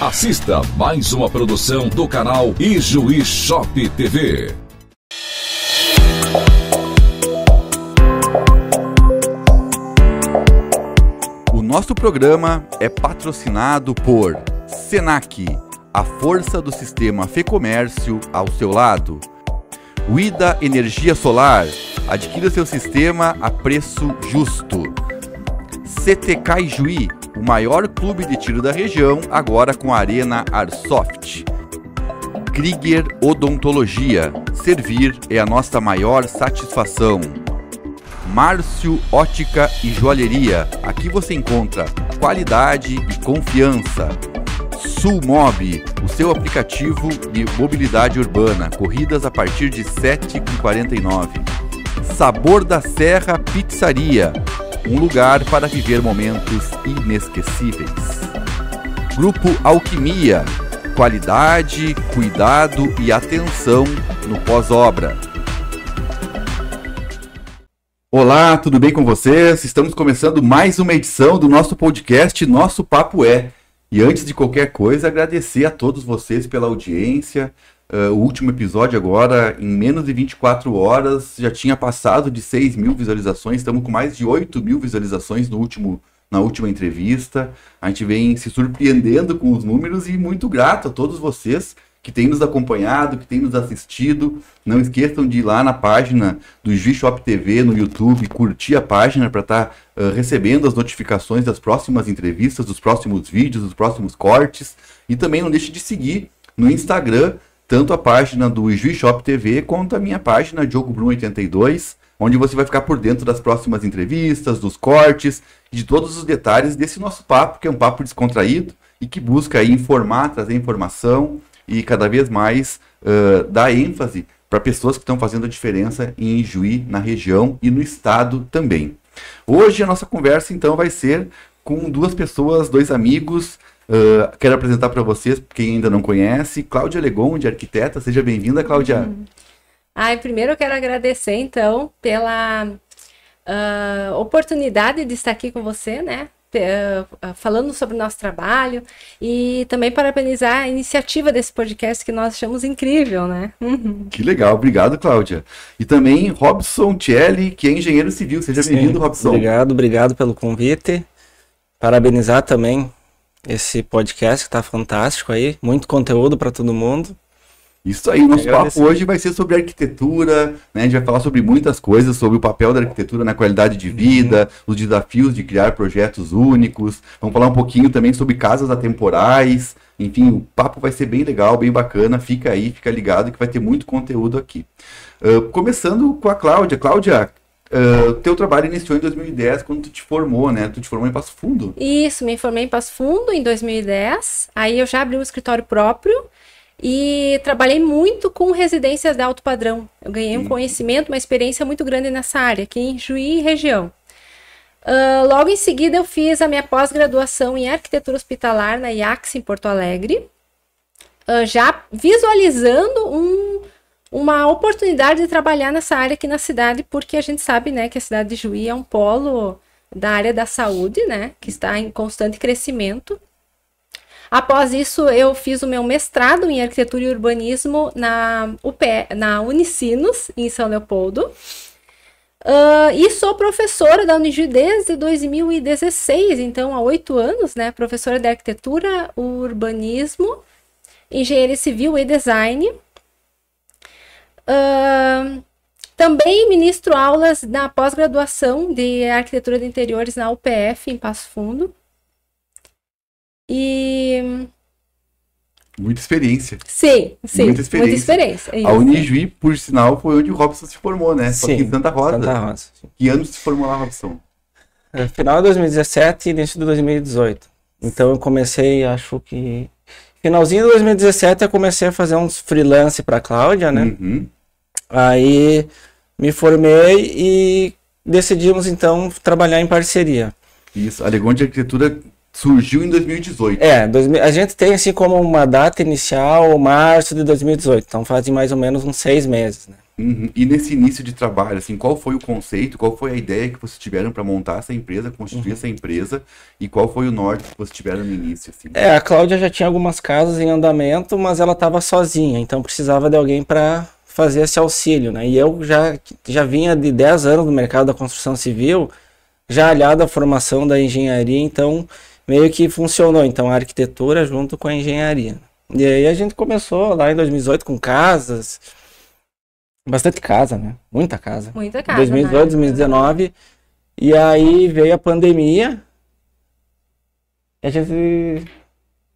Assista mais uma produção do canal Ijuí Shop TV. O nosso programa é patrocinado por Senac, a força do sistema Fecomércio ao seu lado. Uida Energia Solar, adquira seu sistema a preço justo. CTK Ijuí o maior clube de tiro da região, agora com a Arena Airsoft. Krieger Odontologia. Servir é a nossa maior satisfação. Márcio Ótica e Joalheria. Aqui você encontra qualidade e confiança. Sulmob, o seu aplicativo de mobilidade urbana, corridas a partir de 7,49. Sabor da Serra Pizzaria, um lugar para viver momentos inesquecíveis. Grupo Alquimia, qualidade, cuidado e atenção no pós-obra. Olá, tudo bem com vocês? Estamos começando mais uma edição do nosso podcast Nosso Papo É. E antes de qualquer coisa, agradecer a todos vocês pela audiência, Uh, o último episódio agora, em menos de 24 horas, já tinha passado de 6 mil visualizações, estamos com mais de 8 mil visualizações no último, na última entrevista. A gente vem se surpreendendo com os números e muito grato a todos vocês que têm nos acompanhado, que têm nos assistido. Não esqueçam de ir lá na página do G-Shop TV no YouTube, curtir a página para estar tá, uh, recebendo as notificações das próximas entrevistas, dos próximos vídeos, dos próximos cortes. E também não deixe de seguir no Instagram tanto a página do Juiz Shop TV quanto a minha página Diogo Bruno 82, onde você vai ficar por dentro das próximas entrevistas, dos cortes, de todos os detalhes desse nosso papo, que é um papo descontraído e que busca informar, trazer informação e cada vez mais uh, dar ênfase para pessoas que estão fazendo a diferença em Juí, na região e no estado também. Hoje a nossa conversa então vai ser com duas pessoas, dois amigos Uh, quero apresentar para vocês, quem ainda não conhece, Cláudia Legonde, arquiteta. Seja bem-vinda, Cláudia. Uhum. Ai, primeiro eu quero agradecer, então, pela uh, oportunidade de estar aqui com você, né? Ah, falando sobre o nosso trabalho e também parabenizar a iniciativa desse podcast que nós achamos incrível, né? Uhum. Que legal, obrigado, Cláudia. E também Robson Tielli, que é engenheiro civil. Seja bem-vindo, Robson. Obrigado, obrigado pelo convite. Parabenizar também esse podcast que tá fantástico aí, muito conteúdo para todo mundo. Isso aí, né? nosso papo hoje vai ser sobre arquitetura, né? A gente vai falar sobre muitas coisas, sobre o papel da arquitetura na qualidade de vida, uhum. os desafios de criar projetos únicos. Vamos falar um pouquinho também sobre casas atemporais. Enfim, o papo vai ser bem legal, bem bacana. Fica aí, fica ligado que vai ter muito conteúdo aqui. Uh, começando com a Cláudia. Cláudia, Uh, teu trabalho iniciou em 2010, quando tu te formou, né? Tu te formou em Passo Fundo. Isso, me formei em Passo Fundo em 2010. Aí eu já abri um escritório próprio e trabalhei muito com residências de alto padrão. Eu ganhei um hum. conhecimento, uma experiência muito grande nessa área, aqui em Juí e região. Uh, logo em seguida, eu fiz a minha pós-graduação em arquitetura hospitalar na IACS, em Porto Alegre, uh, já visualizando um uma oportunidade de trabalhar nessa área aqui na cidade, porque a gente sabe, né, que a cidade de Juí é um polo da área da saúde, né, que está em constante crescimento. Após isso, eu fiz o meu mestrado em arquitetura e urbanismo na, UPE, na Unicinos, em São Leopoldo. Uh, e sou professora da Unijuí desde 2016, então há oito anos, né? Professora de arquitetura, urbanismo, engenharia civil e design também ministro aulas na pós-graduação de arquitetura de interiores na UPF, em Passo Fundo. E. Muita experiência. Sim, sim. Muita experiência. Muita experiência é a Unijuí, por sinal, foi onde o Robson se formou, né? Só sim, que em Santa Rosa. Santa Rosa que ano se formou lá, Robson? É, final de 2017 e início de 2018. Então eu comecei, acho que. Finalzinho de 2017 eu comecei a fazer uns freelance pra Cláudia, né? Uhum. Aí me formei e decidimos então trabalhar em parceria. Isso, a Legon de Arquitetura surgiu em 2018. É, a gente tem assim como uma data inicial, março de 2018, então fazem mais ou menos uns seis meses, né? Uhum. E nesse início de trabalho, assim, qual foi o conceito, qual foi a ideia que vocês tiveram para montar essa empresa, constituir uhum. essa empresa e qual foi o norte que vocês tiveram no início? Assim? É, a Cláudia já tinha algumas casas em andamento, mas ela estava sozinha, então precisava de alguém para fazer esse auxílio, né? E eu já, já vinha de 10 anos no mercado da construção civil, já alhado à formação da engenharia, então meio que funcionou. Então a arquitetura junto com a engenharia. E aí a gente começou lá em 2018 com casas, bastante casa, né? Muita casa. Muita casa. 2018, né? 2019. E aí veio a pandemia. E a gente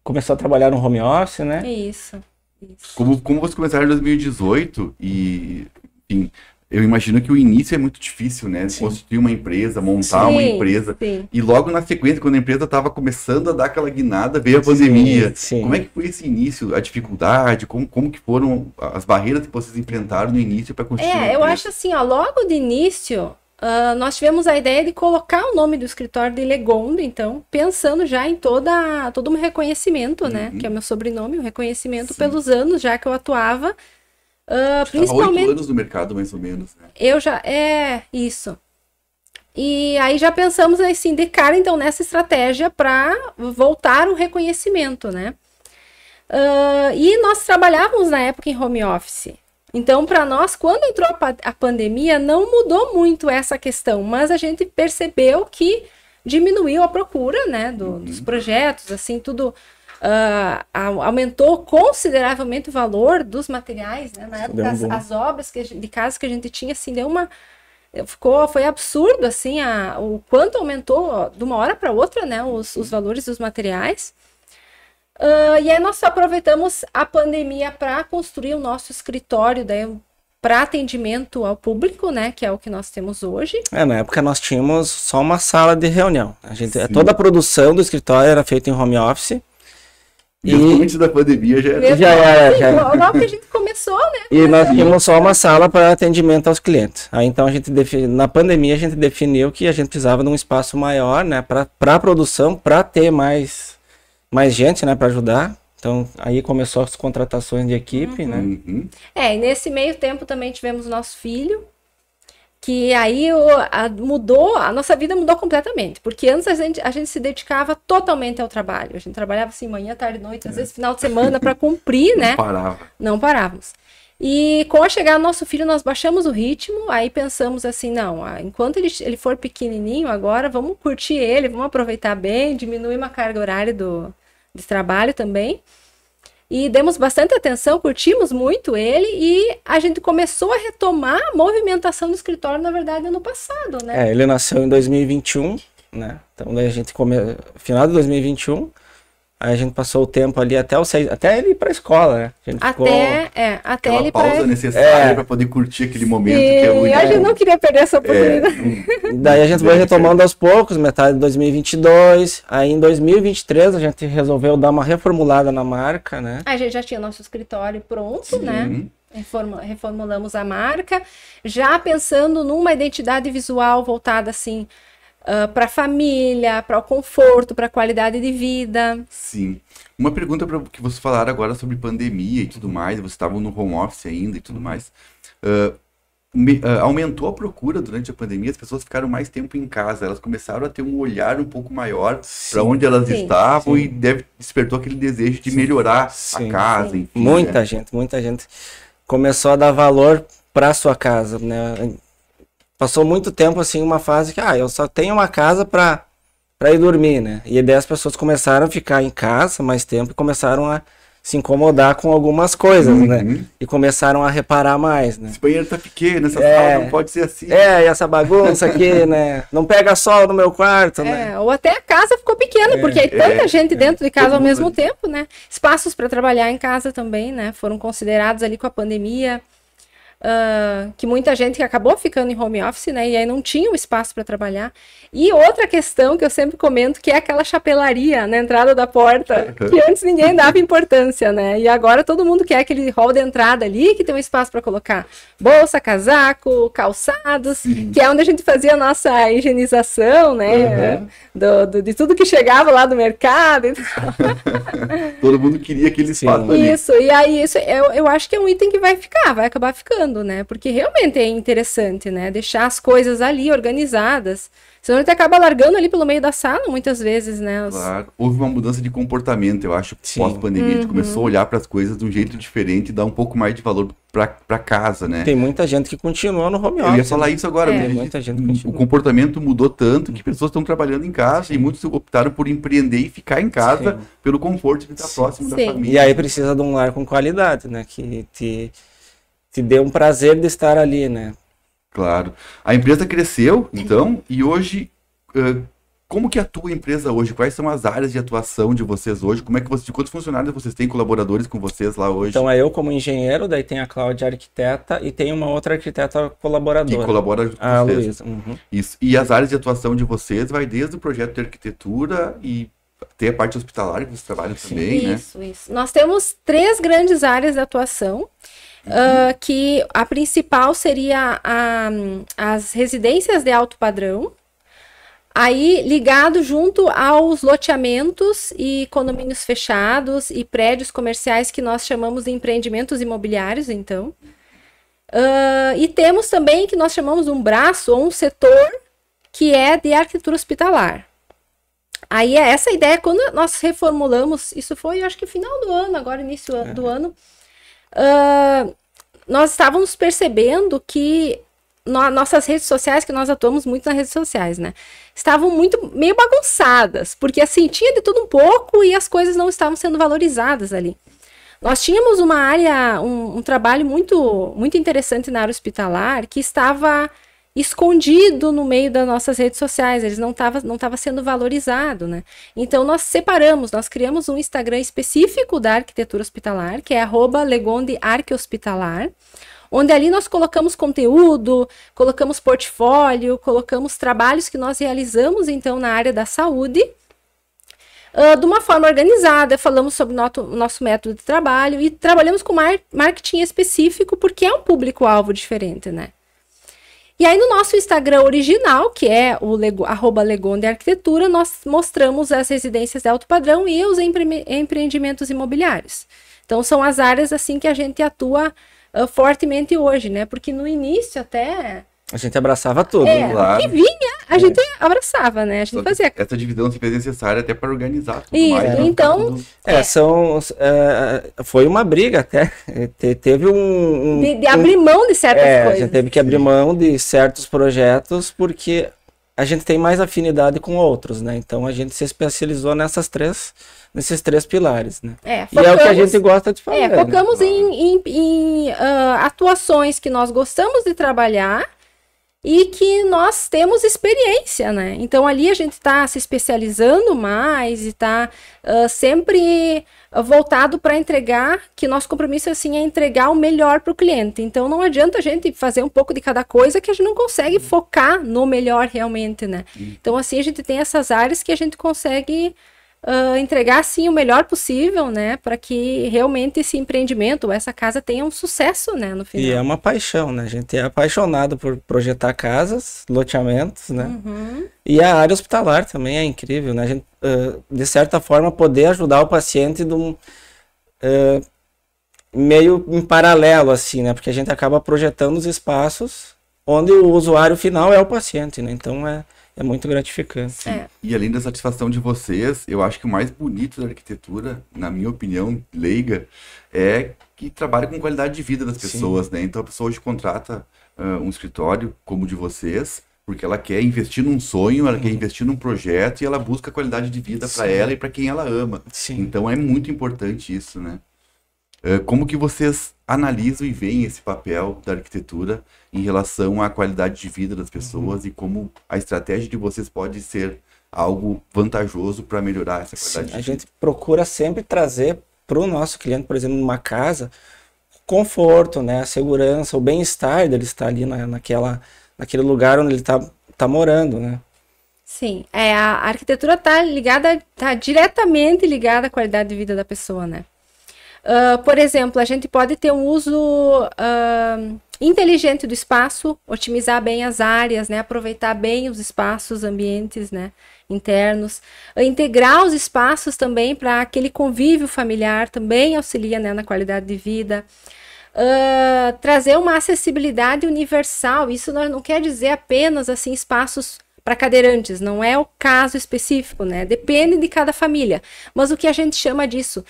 começou a trabalhar no home office, né? Isso. Isso. Como, como você começaram em 2018 e, enfim, eu imagino que o início é muito difícil, né? Sim. Construir uma empresa, montar sim, uma empresa. Sim. E logo na sequência, quando a empresa estava começando a dar aquela guinada, veio a pandemia. Sim, como é que foi esse início? A dificuldade? Como, como que foram as barreiras que vocês enfrentaram no início para é, construir? É, eu acho assim, ó, logo de início, Uh, nós tivemos a ideia de colocar o nome do escritório de Legondo, então, pensando já em toda, todo um reconhecimento, né, uhum. né? Que é o meu sobrenome, um reconhecimento Sim. pelos anos já que eu atuava. Uh, principalmente. anos no mercado, mais ou menos. Né? Eu já. É, isso. E aí já pensamos assim, de cara, então, nessa estratégia para voltar o reconhecimento, né? Uh, e nós trabalhávamos na época em home office. Então, para nós, quando entrou a, a pandemia, não mudou muito essa questão, mas a gente percebeu que diminuiu a procura, né, do, uhum. dos projetos, assim, tudo uh, aumentou consideravelmente o valor dos materiais, né, na época as, as, obras que, de casa que a gente tinha, assim, deu uma ficou foi absurdo assim a, o quanto aumentou de uma hora para outra né os, os uhum. valores dos materiais Uh, e aí nós aproveitamos a pandemia para construir o nosso escritório, daí para atendimento ao público, né, que é o que nós temos hoje. É, na época nós tínhamos só uma sala de reunião. A gente, Sim. toda a produção do escritório era feita em home office. E, antes da pandemia já era. Já era, assim, já era. Logo que a gente começou, né? E nós tínhamos só uma sala para atendimento aos clientes. Aí então a gente defini... na pandemia a gente definiu que a gente precisava de um espaço maior, né, para para produção, para ter mais mais gente, né, para ajudar. Então, aí começou as contratações de equipe, uhum. né? Uhum. É, e nesse meio tempo também tivemos nosso filho, que aí o, a, mudou, a nossa vida mudou completamente, porque antes a gente, a gente se dedicava totalmente ao trabalho, a gente trabalhava assim manhã, tarde, noite, às é. vezes final de semana para cumprir, né? Não parava. Não parávamos. E com a chegada do nosso filho, nós baixamos o ritmo, aí pensamos assim, não, ah, enquanto ele, ele for pequenininho agora, vamos curtir ele, vamos aproveitar bem, diminuir uma carga horária do, de trabalho também. E demos bastante atenção, curtimos muito ele e a gente começou a retomar a movimentação do escritório, na verdade, ano passado, né? É, ele nasceu em 2021, né? Então daí a gente começou final de 2021 a gente passou o tempo ali até o seis, até ele ir pra escola, né? até, ficou... é, até Aquela ele pausa pra... necessária é. para poder curtir aquele momento que é muito... a gente não queria perder essa é, oportunidade. É. Daí a gente vai retomando aos poucos, metade de 2022, aí em 2023 a gente resolveu dar uma reformulada na marca, né? A gente já tinha nosso escritório pronto, Sim. né? Reformulamos a marca, já pensando numa identidade visual voltada assim uh, ah, para a família, para o conforto, para a qualidade de vida. Sim. Uma pergunta para que vocês falaram agora sobre pandemia e tudo mais, Você estava no home office ainda e tudo mais. Uh, me, uh, aumentou a procura durante a pandemia, as pessoas ficaram mais tempo em casa, elas começaram a ter um olhar um pouco maior para onde elas sim, estavam sim. e deve, despertou aquele desejo de sim, melhorar a casa, enfim. Muita né? gente, muita gente começou a dar valor para sua casa, né? passou muito tempo assim, uma fase que, ah, eu só tenho uma casa para para ir dormir, né? E daí as pessoas começaram a ficar em casa mais tempo e começaram a se incomodar com algumas coisas, né? uhum. né? E começaram a reparar mais, né? Esse banheiro tá pequeno, essa é, sala não pode ser assim. É, e essa bagunça aqui, né? Não pega sol no meu quarto, né? é, né? Ou até a casa ficou pequena, é, porque é, é tanta é, gente é, dentro de casa ao mesmo tempo, né? Espaços para trabalhar em casa também, né? Foram considerados ali com a pandemia uh, que muita gente acabou ficando em home office, né? E aí não tinha um espaço para trabalhar. E outra questão que eu sempre comento, que é aquela chapelaria na entrada da porta, que antes ninguém dava importância, né? E agora todo mundo quer aquele hall de entrada ali que tem um espaço para colocar bolsa, casaco, calçados, Sim. que é onde a gente fazia a nossa higienização, né? Uhum. Do, do, de tudo que chegava lá do mercado. todo mundo queria aquele espaço Sim. ali. Isso, e aí isso eu, eu acho que é um item que vai ficar, vai acabar ficando né? Porque realmente é interessante, né? Deixar as coisas ali organizadas. Senão a gente acaba largando ali pelo meio da sala, muitas vezes, né? Os... Claro. Houve uma mudança de comportamento, eu acho, pós-pandemia. Uhum. A gente uhum. começou a olhar para as coisas de um jeito diferente e dar um pouco mais de valor para casa, né? Tem muita gente que continua no home office. Eu ia falar né? isso agora. É. gente, muita gente o comportamento mudou tanto que pessoas estão trabalhando em casa Sim. e muitos optaram por empreender e ficar em casa Sim. pelo conforto de estar Sim. próximo da família. E aí precisa de um lar com qualidade, né? Que te te dê um prazer de estar ali, né? Claro. A empresa cresceu, então, e hoje, como que atua a empresa hoje? Quais são as áreas de atuação de vocês hoje? Como é que vocês, quantos funcionários vocês têm, colaboradores com vocês lá hoje? Então, é eu como engenheiro, daí tem a Cláudia arquiteta e tem uma outra arquiteta colaboradora. Que colabora com a ah, vocês. Luísa. Uhum. Isso. E as áreas de atuação de vocês vai desde o projeto de arquitetura e tem a parte hospitalar que vocês trabalham também, né? Isso, isso. Nós temos três grandes áreas de atuação. Ah, que a principal seria a, as residências de alto padrão, aí ligado junto aos loteamentos e condomínios fechados e prédios comerciais que nós chamamos de empreendimentos imobiliários, então. Uh, e temos também que nós chamamos um braço ou um setor que é de arquitetura hospitalar. Aí é essa ideia, quando nós reformulamos, isso foi, acho que final do ano, agora início do é. ano, uh, nós estávamos percebendo que no, nossas redes sociais, que nós atuamos muito nas redes sociais, né? Estavam muito meio bagunçadas, porque assim, tinha de tudo um pouco e as coisas não estavam sendo valorizadas ali. Nós tínhamos uma área, um, um trabalho muito, muito interessante na área hospitalar que estava escondido no meio das nossas redes sociais, eles não estava não tava sendo valorizado, né? Então nós separamos, nós criamos um Instagram específico da arquitetura hospitalar, que é @legondearquehospitalar, onde ali nós colocamos conteúdo, colocamos portfólio, colocamos trabalhos que nós realizamos então na área da saúde. Uh, de uma forma organizada, falamos sobre o nosso, nosso método de trabalho e trabalhamos com mar marketing específico, porque é um público-alvo diferente, né? E aí no nosso Instagram original, que é o Lego, arroba Legonde Arquitetura, nós mostramos as residências de alto padrão e os empre empreendimentos imobiliários. Então são as áreas assim que a gente atua uh, fortemente hoje, né? Porque no início até a gente abraçava todo, é, claro. Que vinha, a é. gente abraçava, né? A gente Só fazia. Essa divisão se fez necessária até para organizar tudo Isso, mais, né? então. Tudo... É, é, são. É, foi uma briga até. Te, teve um. um de, de abrir mão de certas é, coisas. A gente teve que abrir mão de certos projetos, porque a gente tem mais afinidade com outros, né? Então a gente se especializou nessas três, nesses três pilares, né? É, focamos, e é o que a gente gosta de fazer. É, né? focamos né? em, em, em uh, atuações que nós gostamos de trabalhar e que nós temos experiência, né? Então ali a gente está se especializando mais e está uh, sempre voltado para entregar, que nosso compromisso assim é entregar o melhor para o cliente. Então não adianta a gente fazer um pouco de cada coisa que a gente não consegue focar no melhor realmente, né? Então assim a gente tem essas áreas que a gente consegue uh, entregar sim o melhor possível, né, para que realmente esse empreendimento, essa casa tenha um sucesso, né, no final. E é uma paixão, né? A gente é apaixonado por projetar casas, loteamentos, né? Uhum. E a área hospitalar também é incrível, né? A gente, uh, de certa forma, poder ajudar o paciente de um, uh, meio em paralelo, assim, né? Porque a gente acaba projetando os espaços onde o usuário final é o paciente, né? Então é é muito gratificante. É. E além da satisfação de vocês, eu acho que o mais bonito da arquitetura, na minha opinião, leiga, é que trabalha com qualidade de vida das pessoas, Sim. né? Então a pessoa hoje contrata uh, um escritório como o de vocês, porque ela quer investir num sonho, ela quer uhum. investir num projeto e ela busca qualidade de vida para ela e para quem ela ama. Sim. Então é muito importante isso, né? Eh, como que vocês analisam e veem esse papel da arquitetura em relação à qualidade de vida das pessoas uhum. e como a estratégia de vocês pode ser algo vantajoso para melhorar essa qualidade? Sim, a gente procura sempre trazer para o nosso cliente, por exemplo, numa casa, conforto, né, a segurança, o bem-estar dele estar ali na, naquela, naquele lugar onde ele está tá morando, né? Sim, é, a arquitetura está ligada, está diretamente ligada à qualidade de vida da pessoa, né? Uh, por exemplo, a gente pode ter um uso uh, inteligente do espaço, otimizar bem as áreas, né? aproveitar bem os espaços, ambientes né? internos, integrar os espaços também para aquele convívio familiar também auxilia né? na qualidade de vida. Ah, trazer uma acessibilidade universal, isso não, não quer dizer apenas assim espaços para cadeirantes, não é o caso específico, né? Depende de cada família. Mas o que a gente chama disso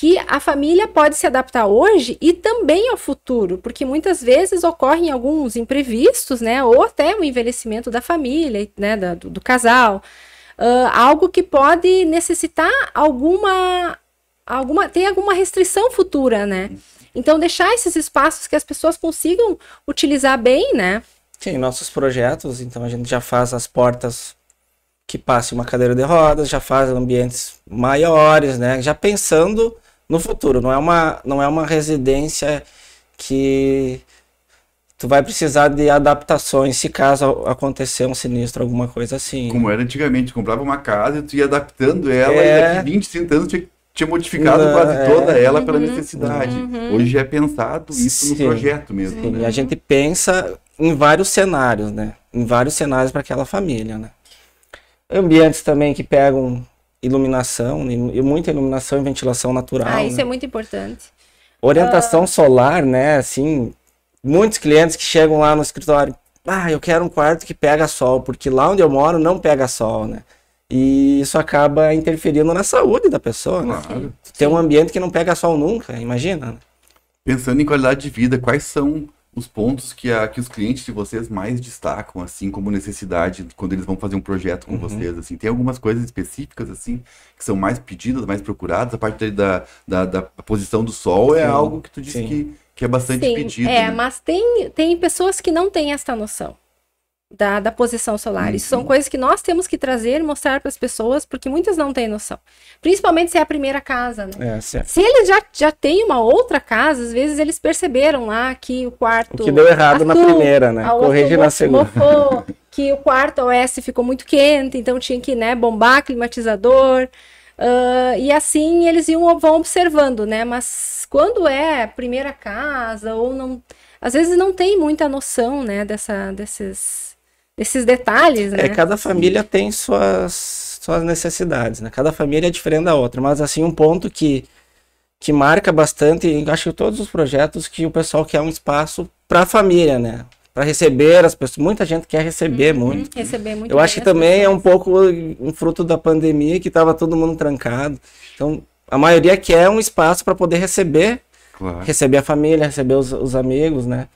que a família pode se adaptar hoje e também ao futuro, porque muitas vezes ocorrem alguns imprevistos, né? Ou até o envelhecimento da família, né? Da, do, do, casal, uh, algo que pode necessitar alguma, alguma, tem alguma restrição futura, né? Então deixar esses espaços que as pessoas consigam utilizar bem, né? Sim, nossos projetos, então a gente já faz as portas que passe uma cadeira de rodas, já faz ambientes maiores, né? Já pensando no futuro. Não é uma, não é uma residência que tu vai precisar de adaptações se caso acontecer um sinistro, alguma coisa assim. Como era antigamente, comprava uma casa e tu ia adaptando ela é... e daqui 20, 30 anos tinha, tinha modificado Não, quase é... toda ela uhum, pela necessidade. Uhum. Hoje é pensado isso Sim. no projeto mesmo. Sim, né? a gente pensa em vários cenários, né? Em vários cenários para aquela família, né? Ambientes também que pegam iluminação, né? e muita iluminação e ventilação natural. Ah, isso né? é muito importante. Orientação uh... solar, né? Assim, muitos clientes que chegam lá no escritório, ah, eu quero um quarto que pega sol, porque lá onde eu moro não pega sol, né? E isso acaba interferindo na saúde da pessoa, né? Claro. Tem um ambiente que não pega sol nunca, imagina. Né? Pensando em qualidade de vida, quais são os pontos que, a, que os clientes de vocês mais destacam, assim, como necessidade quando eles vão fazer um projeto com uhum. vocês, assim? Tem algumas coisas específicas, assim, que são mais pedidas, mais procuradas? A parte da, da, da posição do sol é Sim. é algo que tu disse que, que é bastante Sim, pedido. É, né? mas tem, tem pessoas que não têm essa noção da, da posição solar. Isso são uhum. coisas que nós temos que trazer e mostrar para as pessoas, porque muitas não têm noção. Principalmente se é a primeira casa, né? É, se é. eles já, já têm uma outra casa, às vezes eles perceberam lá que o quarto. O que deu errado na primeira, né? Corrigir na segunda. Mofou, que o quarto OS ficou muito quente, então tinha que né, bombar climatizador. Uh, e assim eles iam, vão observando, né? Mas quando é primeira casa ou não. Às vezes não tem muita noção, né, dessa, desses, desses detalhes, é, né? É, cada família tem suas, suas necessidades, né? Cada família é diferente da outra, mas assim, um ponto que, que marca bastante, acho que todos os projetos, que o pessoal quer um espaço para a família, né? Para receber as pessoas, muita gente quer receber uhum, muito. Receber muito. Eu acho que também é um pouco um fruto da pandemia que estava todo mundo trancado. Então, a maioria quer um espaço para poder receber, claro. receber a família, receber os, os amigos, né?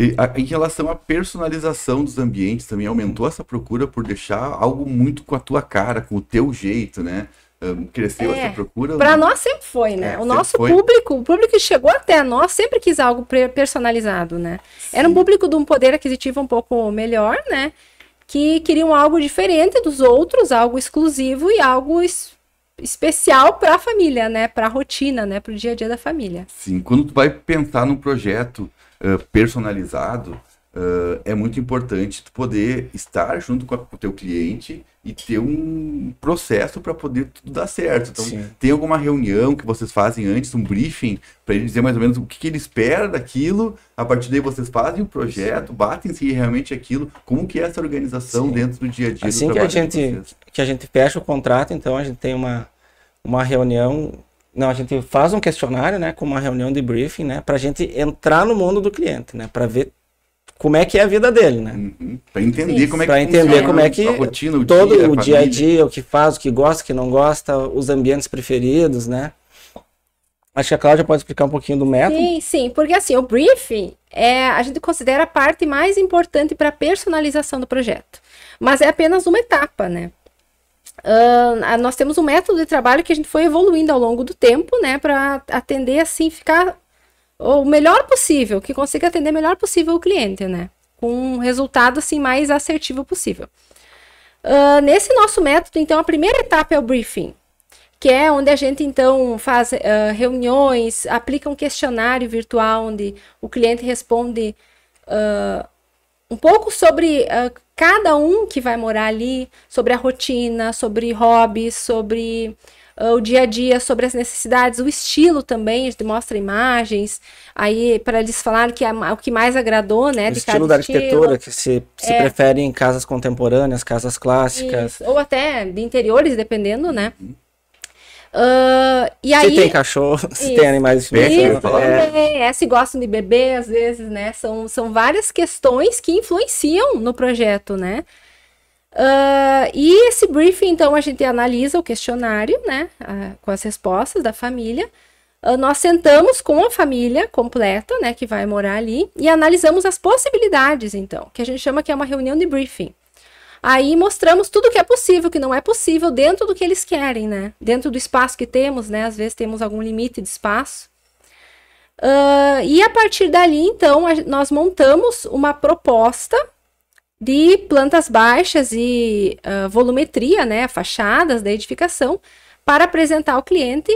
E, a, em relação à personalização dos ambientes, também aumentou essa procura por deixar algo muito com a tua cara, com o teu jeito, né? Um, cresceu é, essa procura? Para nós sempre foi, né? É, o nosso foi. público, o público que chegou até nós sempre quis algo personalizado, né? Sim. Era um público de um poder aquisitivo um pouco melhor, né? Que queriam algo diferente dos outros, algo exclusivo e algo es especial para a família, né? Para a rotina, né? Para o dia a dia da família. Sim, quando tu vai pensar num projeto eh, personalizado, uh, é muito importante tu poder estar junto com, a, com o teu cliente e ter um processo para poder tudo dar certo. Então, Sim. tem alguma reunião que vocês fazem antes, um briefing, para ele dizer mais ou menos o que, que, ele espera daquilo, a partir daí vocês fazem o projeto, batem-se realmente aquilo, como que é essa organização Sim. dentro do dia a dia assim que a gente que a gente fecha o contrato então a gente tem uma uma reunião não, a gente faz um questionário, né, com uma reunião de briefing, né, para a gente entrar no mundo do cliente, né, para ver como é que é a vida dele, né? Uhum. Para entender como é que pra entender como é que a rotina, o todo dia, o dia a dia, o que faz, o que gosta, o que não gosta, os ambientes preferidos, né? Acho que a Cláudia pode explicar um pouquinho do método. Sim, sim, porque assim, o briefing é, a gente considera a parte mais importante para a personalização do projeto. Mas é apenas uma etapa, né? Uh, nós temos um método de trabalho que a gente foi evoluindo ao longo do tempo, né, para atender assim, ficar o melhor possível, que consiga atender o melhor possível o cliente, né, com um resultado assim mais assertivo possível. Uh, nesse nosso método, então, a primeira etapa é o briefing, que é onde a gente então faz uh, reuniões, aplica um questionário virtual onde o cliente responde um pouco sobre ah, cada um que vai morar ali, sobre a rotina, sobre hobbies, sobre uh, o dia a dia, sobre as necessidades, o estilo também, a gente mostra imagens, aí para eles falar que é o que mais agradou, né? O estilo da estilo. arquitetura, que se, se é. prefere em casas contemporâneas, casas clássicas. Isso. Ou até de interiores, dependendo, né? Uhum. Uh, e aí, se tem cachorro, isso, se tem animais de né? é. também, é, se gostam de beber, às vezes, né? São, são várias questões que influenciam no projeto, né? Uh, e esse briefing, então, a gente analisa o questionário, né? Ah, com as respostas da família. Uh, nós sentamos com a família completa, né? Que vai morar ali. E analisamos as possibilidades, então. Que a gente chama que é uma reunião de briefing. Aí mostramos tudo que é possível, que não é possível dentro do que eles querem, né? Dentro do espaço que temos, né? Às vezes temos algum limite de espaço. Uh, e a partir dali, então, a, nós montamos uma proposta de plantas baixas e uh, volumetria, né? Fachadas da edificação para apresentar ao cliente.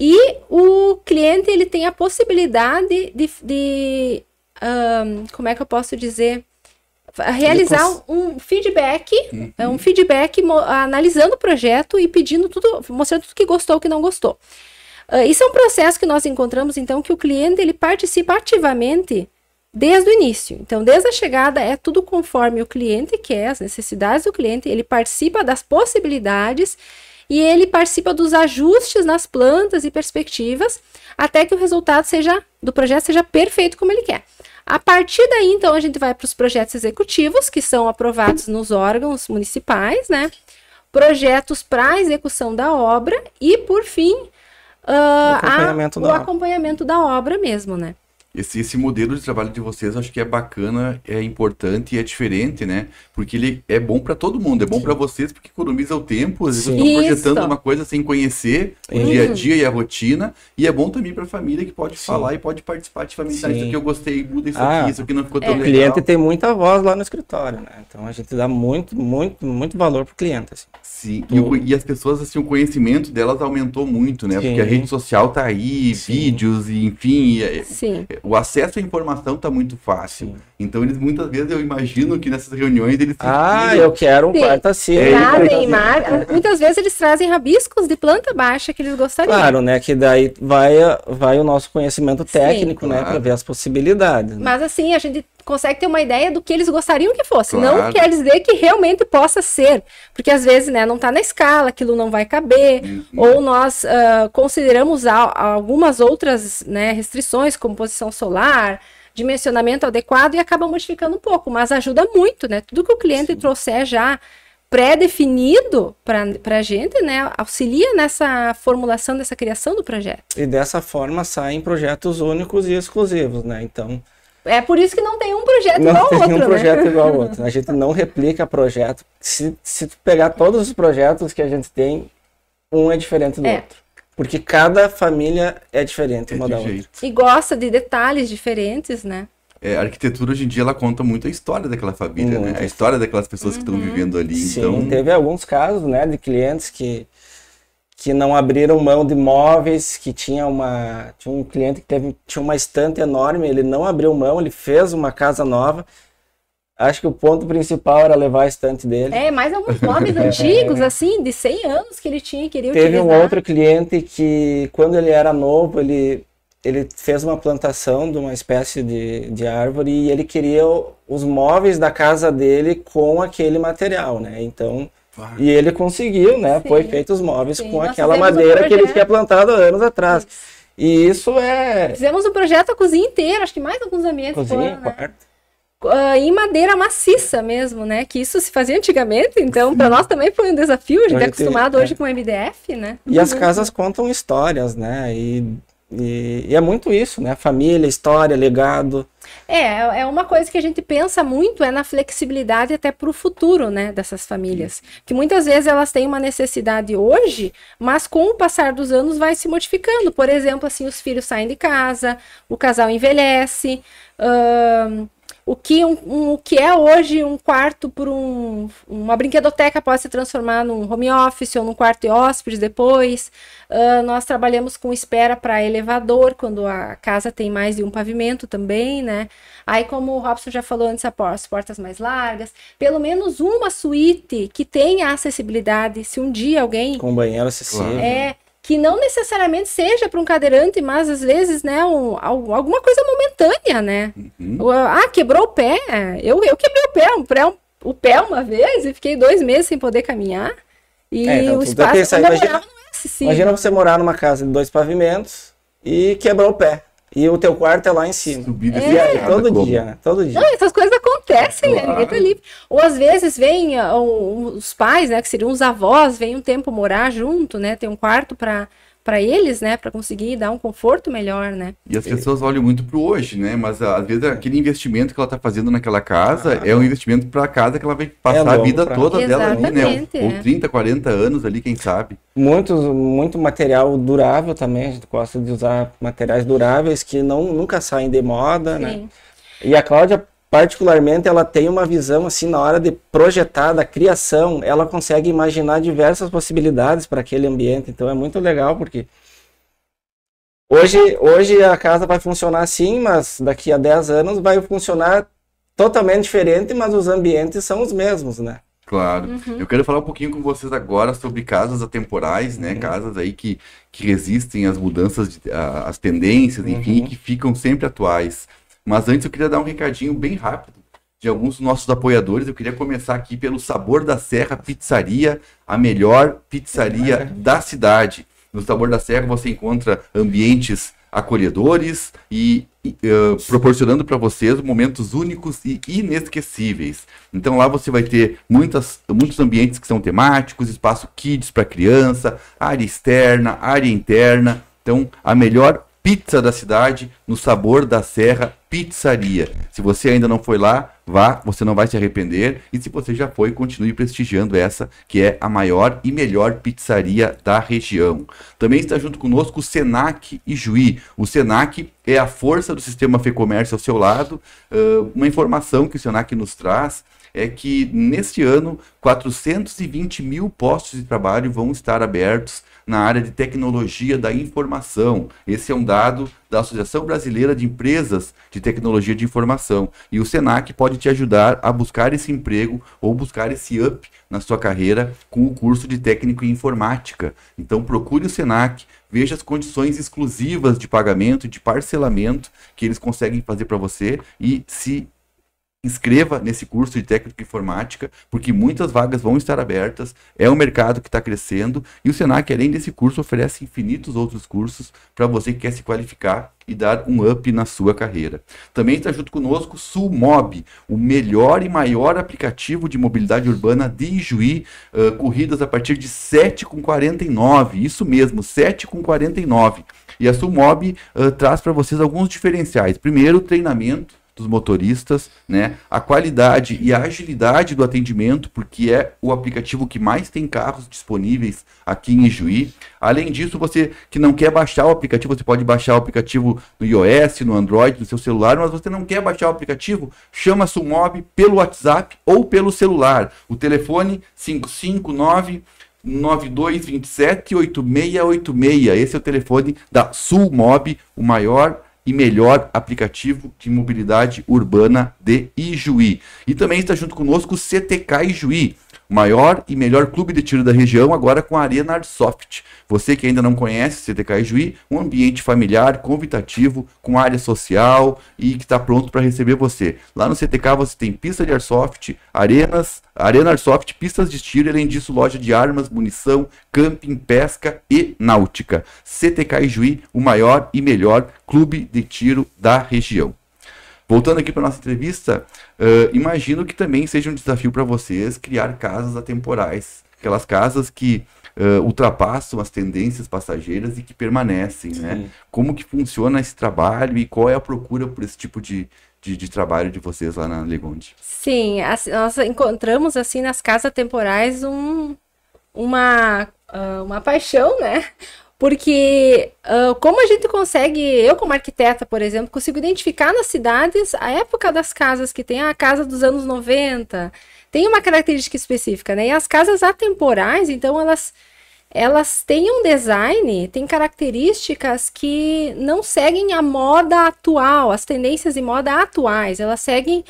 E o cliente ele tem a possibilidade de, de um, ah, como é que eu posso dizer? realizar um feedback, uhum. um feedback analisando o projeto e pedindo tudo, mostrando tudo que gostou, o que não gostou. Uh, isso é um processo que nós encontramos então que o cliente ele participa ativamente desde o início. Então, desde a chegada é tudo conforme o cliente quer, as necessidades do cliente, ele participa das possibilidades e ele participa dos ajustes nas plantas e perspectivas até que o resultado seja do projeto seja perfeito como ele quer. A partir daí, então, a gente vai para os projetos executivos, que são aprovados nos órgãos municipais, né? Projetos para execução da obra e, por fim, uh, o, acompanhamento, a, da o obra. acompanhamento da obra mesmo, né? esse, esse modelo de trabalho de vocês acho que é bacana, é importante e é diferente, né? Porque ele é bom para todo mundo, é bom para vocês porque economiza o tempo, às vezes estão projetando uma coisa sem conhecer Sim. o dia a dia e a rotina, e é bom também para a família que pode Sim. falar e pode participar de família, ah, isso aqui eu gostei, muda isso ah, aqui, isso aqui não ficou é. tão legal. O cliente tem muita voz lá no escritório, né? Então a gente dá muito, muito, muito valor o cliente, assim. Sim, e, o, e, as pessoas, assim, o conhecimento delas aumentou muito, né? Porque a rede social tá aí, vídeos e enfim, é, Sim. É o acesso à informação está muito fácil. Sim. Então, eles muitas vezes eu imagino que nessas reuniões eles Ah, eu quero um quarto cedo. É, mar... Muitas vezes eles trazem rabiscos de planta baixa que eles gostariam. Claro, né? Que daí vai, vai o nosso conhecimento técnico, Sim, né? Claro. Para ver as possibilidades. Né? Mas assim, a gente consegue ter uma ideia do que eles gostariam que fosse. Claro. Não quer dizer que realmente possa ser, porque às vezes né, não está na escala, aquilo não vai caber, uhum. ou nós uh, consideramos algumas outras né, restrições, como posição solar, dimensionamento adequado, e acaba modificando um pouco, mas ajuda muito, né? Tudo que o cliente Sim. trouxer já pré-definido para a gente, né, auxilia nessa formulação, nessa criação do projeto. E dessa forma saem projetos únicos e exclusivos, né? Então, é por isso que não tem um projeto não igual ao outro. Não tem um né? projeto igual ao outro. A gente não replica projeto. Se, se tu pegar todos os projetos que a gente tem, um é diferente do é. outro. Porque cada família é diferente é uma da jeito. outra. E gosta de detalhes diferentes, né? É, a arquitetura hoje em dia ela conta muito a história daquela família, muito. né? A história daquelas pessoas uhum. que estão uhum. vivendo ali. Sim, então... teve alguns casos, né, de clientes que que não abriram mão de móveis, que tinha uma tinha um cliente que teve, tinha uma estante enorme, ele não abriu mão, ele fez uma casa nova. Acho que o ponto principal era levar a estante dele. É, mais alguns móveis antigos, assim, de 100 anos que ele tinha e queria Teve utilizar. um outro cliente que, quando ele era novo, ele, ele fez uma plantação de uma espécie de, de árvore e ele queria os móveis da casa dele com aquele material, né? Então, e ele conseguiu, né? Sim. Foi feito os móveis Sim. com Nós aquela madeira um que ele tinha plantado anos atrás. E isso é. Fizemos um projeto a cozinha inteira, acho que mais alguns ambientes. Cozinha, foram, né? quarto. Né? Uh, ah, em madeira maciça mesmo, né? Que isso se fazia antigamente, então para nós também foi um desafio, a gente, a gente é acostumado é. hoje com MDF, né? E as casas contam histórias, né? E e, e, é muito isso, né? Família, história, legado. É, é uma coisa que a gente pensa muito é na flexibilidade até para o futuro, né, dessas famílias. Que muitas vezes elas têm uma necessidade hoje, mas com o passar dos anos vai se modificando. Por exemplo, assim, os filhos saem de casa, o casal envelhece o que, um, um, o que é hoje um quarto por um, uma brinquedoteca pode se transformar num home office ou num quarto de hóspedes depois. Uh, nós trabalhamos com espera para elevador, quando a casa tem mais de um pavimento também, né? Aí, como o Robson já falou antes, as portas mais largas, pelo menos uma suíte que tenha acessibilidade. Se um dia alguém. Com banheiro acessível. É, que não necessariamente seja para um cadeirante, mas às vezes, né, um, alguma coisa momentânea, né? Uhum. Ah, quebrou o pé. Eu, eu quebrei o pé, um o pé uma vez e fiquei dois meses sem poder caminhar. E é, então, o espaço pensar, imagina, morava, não é assim, Imagina você morar numa casa de dois pavimentos e quebrou o pé. E o teu quarto é lá em cima. Subida é. e aí, todo dia, né? Todo dia. essas coisas acontecem acontecem, claro. né? Ninguém tá livre. Ou às vezes vem ah, os pais, né? Que seriam os avós, vem um tempo morar junto, né? Tem um quarto para para eles, né, para conseguir dar um conforto melhor, né? E as pessoas olham muito para hoje, né? Mas ah, às vezes aquele investimento que ela está fazendo naquela casa ah, é um investimento para a casa que ela vai passar é a vida pra... toda Exatamente, dela ali, né? Ou, ou 30, 40 anos ali, quem sabe. Muito, muito material durável também, a gente gosta de usar materiais duráveis que não nunca saem de moda, né? Sim. né? E a Cláudia particularmente ela tem uma visão assim na hora de projetar da criação, ela consegue imaginar diversas possibilidades para aquele ambiente. Então é muito legal porque hoje hoje a casa vai funcionar assim, mas daqui a 10 anos vai funcionar totalmente diferente, mas os ambientes são os mesmos, né? Claro. Uhum. Eu quero falar um pouquinho com vocês agora sobre casas atemporais, né? Uhum. Casas aí que, que resistem às mudanças, de, a, às tendências, enfim, uhum. que ficam sempre atuais. Mas antes eu queria dar um recadinho bem rápido de alguns dos nossos apoiadores. Eu queria começar aqui pelo Sabor da Serra Pizzaria, a melhor pizzaria da cidade. No Sabor da Serra você encontra ambientes acolhedores e, e uh, proporcionando para vocês momentos únicos e inesquecíveis. Então lá você vai ter muitas, muitos ambientes que são temáticos, espaço kids para criança, área externa, área interna. Então a melhor pizza da cidade no Sabor da Serra Pizzaria. Se você ainda não foi lá, vá, você não vai se arrepender. E se você já foi, continue prestigiando essa, que é a maior e melhor pizzaria da região. Também está junto conosco o Senac e Juí. O Senac é a força do sistema Fê Comércio ao seu lado. Uh, uma informação que o Senac nos traz é que neste ano 420 mil postos de trabalho vão estar abertos na área de tecnologia da informação. Esse é um dado da Associação Brasileira de Empresas de Tecnologia de Informação. E o SENAC pode te ajudar a buscar esse emprego ou buscar esse up na sua carreira com o curso de técnico em informática. Então procure o SENAC, veja as condições exclusivas de pagamento, e de parcelamento que eles conseguem fazer para você e se inscreva nesse curso de técnico informática, porque muitas vagas vão estar abertas, é um mercado que está crescendo e o Senac, além desse curso, oferece infinitos outros cursos para você que quer se qualificar e dar um up na sua carreira. Também está junto conosco Sulmob, o melhor e maior aplicativo de mobilidade urbana de Juí, uh, corridas a partir de 7,49, isso mesmo, 7,49. E a Sumob uh, traz para vocês alguns diferenciais. Primeiro, treinamento dos motoristas, né? A qualidade e a agilidade do atendimento, porque é o aplicativo que mais tem carros disponíveis aqui em Ijuí. Além disso, você que não quer baixar o aplicativo, você pode baixar o aplicativo no iOS, no Android, no seu celular, mas você não quer baixar o aplicativo, chama a Sumob pelo WhatsApp ou pelo celular. O telefone 559 9227 8686. Esse é o telefone da Sulmob, o maior e melhor aplicativo de mobilidade urbana de Ijuí. E também está junto conosco o CTK Ijuí, o maior e melhor clube de tiro da região, agora com a Arena Arsoft. Você que ainda não conhece CTK Juí, um ambiente familiar, convidativo, com área social e que está pronto para receber você. Lá no CTK você tem pista de Arsoft, arenas, Arena Arsoft, pistas de tiro, além disso, loja de armas, munição, camping, pesca e náutica. CTK Juí, o maior e melhor clube de tiro da região. Voltando aqui para nossa entrevista, uh, imagino que também seja um desafio para vocês criar casas atemporais, aquelas casas que uh, ultrapassam as tendências passageiras e que permanecem, né? Sim. né? Como que funciona esse trabalho e qual é a procura por esse tipo de, de, de, trabalho de vocês lá na Legonde. Sim, assim, nós encontramos assim nas casas temporais um, uma, uma paixão, né? Porque uh, como a gente consegue, eu como arquiteta, por exemplo, consigo identificar nas cidades a época das casas que tem ah, a casa dos anos 90, tem uma característica específica, né? E as casas atemporais, então elas elas têm um design, têm características que não seguem a moda atual, as tendências de moda atuais, elas seguem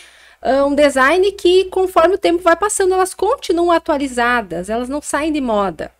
uh, um design que conforme o tempo vai passando, elas continuam atualizadas, elas não saem de moda.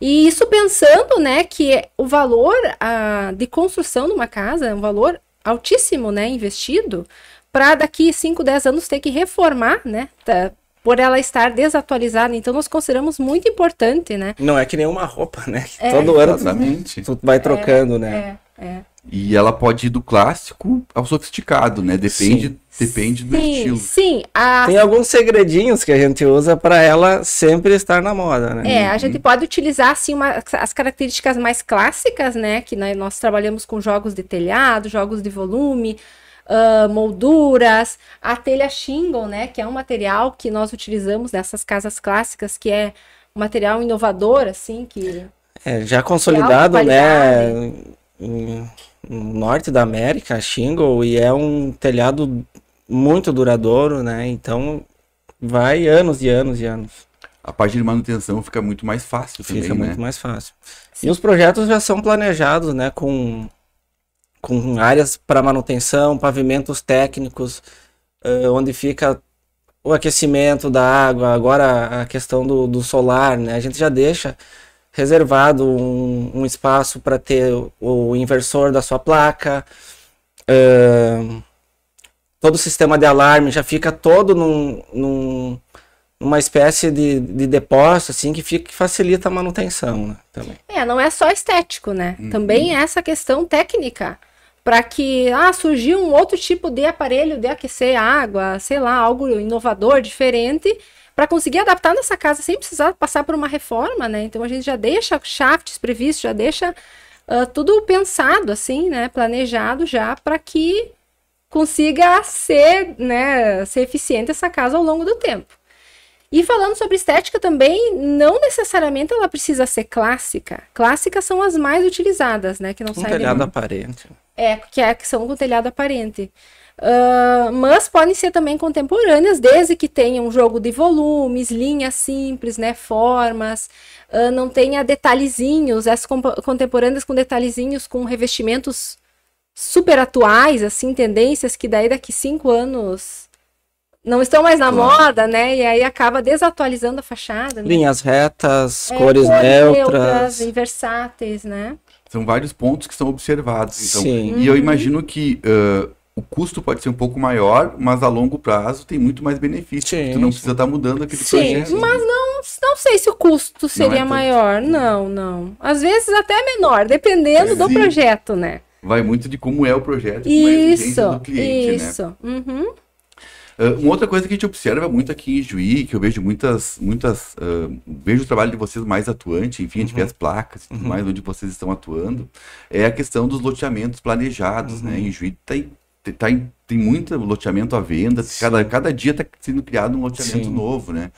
E isso pensando, né, que o valor a, de construção de uma casa é um valor altíssimo, né, investido, para daqui 5, 10 anos ter que reformar, né, tá, por ela estar desatualizada. Então, nós consideramos muito importante, né. Não é que nem uma roupa, né, é, todo ano exatamente. tu, vai trocando, é, né. É, é. E ela pode ir do clássico ao sofisticado, né, depende... Sim Depende do sim, estilo. Sim, a... Tem alguns segredinhos que a gente usa para ela sempre estar na moda, né? É, a gente pode utilizar assim uma, as características mais clássicas, né? Que né, nós trabalhamos com jogos de telhado, jogos de volume, uh, molduras, a telha shingle, né? Que é um material que nós utilizamos nessas casas clássicas, que é um material inovador, assim, que. É, já consolidado, né? Em, no norte da América, shingle, e é um telhado muito duradouro, né? Então vai anos e anos e anos. A parte de manutenção fica muito mais fácil fica também, Fica muito né? mais fácil. E os projetos já são planejados, né? Com, com áreas para manutenção, pavimentos técnicos, uh, onde fica o aquecimento da água, agora a questão do, do solar, né? A gente já deixa reservado um, um espaço para ter o, o, inversor da sua placa, uh, todo o sistema de alarme já fica todo num, num uma espécie de, de depósito, assim, que, fica, que facilita a manutenção, né, também. É, não é só estético, né? Uhum. Também é essa questão técnica, para que, ah, surgiu um outro tipo de aparelho de aquecer água, sei lá, algo inovador, diferente, para conseguir adaptar nessa casa sem precisar passar por uma reforma, né? Então a gente já deixa shafts previstos, já deixa uh, tudo pensado, assim, né? Planejado já, para que consiga ser, né, ser eficiente essa casa ao longo do tempo. E falando sobre estética também, não necessariamente ela precisa ser clássica. Clássicas são as mais utilizadas, né? Que não saem telhado nenhum. aparente. É, que, é, que são com telhado aparente. Uh, mas podem ser também contemporâneas, desde que tenha um jogo de volumes, linhas simples, né, formas, uh, não tenha detalhezinhos, as contemporâneas com detalhezinhos, com revestimentos super atuais, assim, tendências que daí daqui cinco anos não estão mais na claro. moda, né? E aí acaba desatualizando a fachada. Né? Linhas retas, é, cores, neutras. neutras. Inversáteis, né? São vários pontos que são observados. Então. Sim. E uhum. eu imagino que uh, o custo pode ser um pouco maior, mas a longo prazo tem muito mais benefício. Sim, tu não precisa estar tá mudando aquele sim, projeto. Sim, mas não, não sei se o custo é seria é maior. Tanto. Não, não. Às vezes até menor, dependendo é, do sim. projeto, né? Vai muito de como é o projeto, isso, como é a do cliente, né? isso. né? Uhum. Uh, uma outra coisa que a gente observa muito aqui em Juí, que eu vejo muitas, muitas, uh, vejo o trabalho de vocês mais atuante, enfim, a gente vê uhum. as placas e tudo uhum. mais onde vocês estão atuando, é a questão dos loteamentos planejados, né? uhum. né? Em Juí tem, tem, tá tem muito loteamento à venda, cada, cada dia está sendo criado um loteamento Sim. novo, né?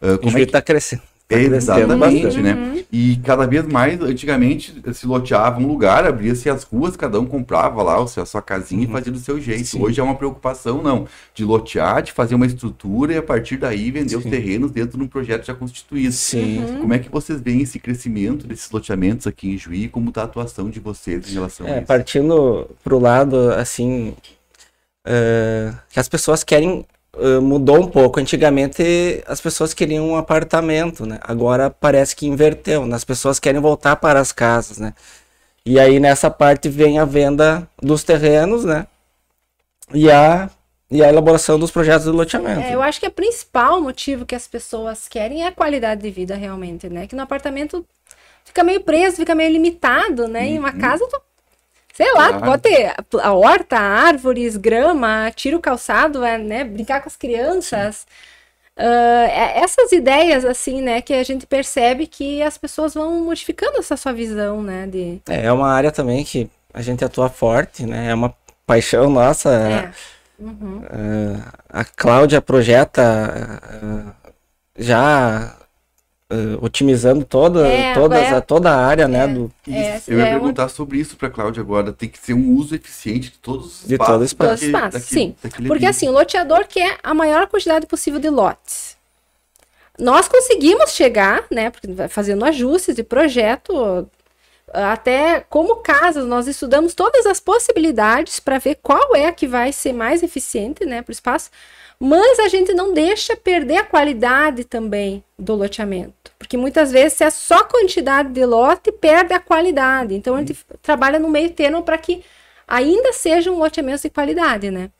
Uh, como é Juí está é que... Tá crescendo exatamente, né? Uhum. E cada vez mais, antigamente, se loteava um lugar, abria-se as ruas, cada um comprava lá a sua casinha uhum. e fazia do seu jeito. Sim. Hoje é uma preocupação, não, de lotear, de fazer uma estrutura e a partir daí vender Sim. os terrenos dentro de um projeto já constituído. Sim. Uhum. Como é que vocês veem esse crescimento desses loteamentos aqui em Juí? Como está a atuação de vocês em relação é, a isso? Partindo para o lado, assim, uh, que as pessoas querem eh, mudou um pouco. Antigamente as pessoas queriam um apartamento, né? Agora parece que inverteu, né? as pessoas querem voltar para as casas, né? E aí nessa parte vem a venda dos terrenos, né? E a e a elaboração dos projetos de loteamento. É, eu acho que o principal motivo que as pessoas querem é a qualidade de vida realmente, né? Que no apartamento fica meio preso, fica meio limitado, né? Em uma uhum. casa tu Sei lá, pode ter a horta, árvores, grama, tiro calçado, é, né? Brincar com as crianças. Uh, essas ideias, assim, né, que a gente percebe que as pessoas vão modificando essa sua visão, né? De... É, é uma área também que a gente atua forte, né? É uma paixão nossa. É. Ah, uhum. Uh, a Cláudia projeta uh, já uh, otimizando toda, é, todas, a, toda a área, né, é, né? Do... É, é eu ia perguntar sobre isso para a Cláudia agora. Tem que ser um uso eficiente de todos os de espaços. De espaço. todos os espaços, daquele, sim. Daquele Porque ambiente. assim, o loteador quer a maior quantidade possível de lotes. Nós conseguimos chegar, né? Porque fazendo ajustes de projeto, até como casas, nós estudamos todas as possibilidades para ver qual é a que vai ser mais eficiente né, para o espaço, mas a gente não deixa perder a qualidade também do loteamento, porque muitas vezes se é só quantidade de lote, perde a qualidade. Então a gente uhum. trabalha no meio termo para que ainda seja um loteamento de qualidade, né?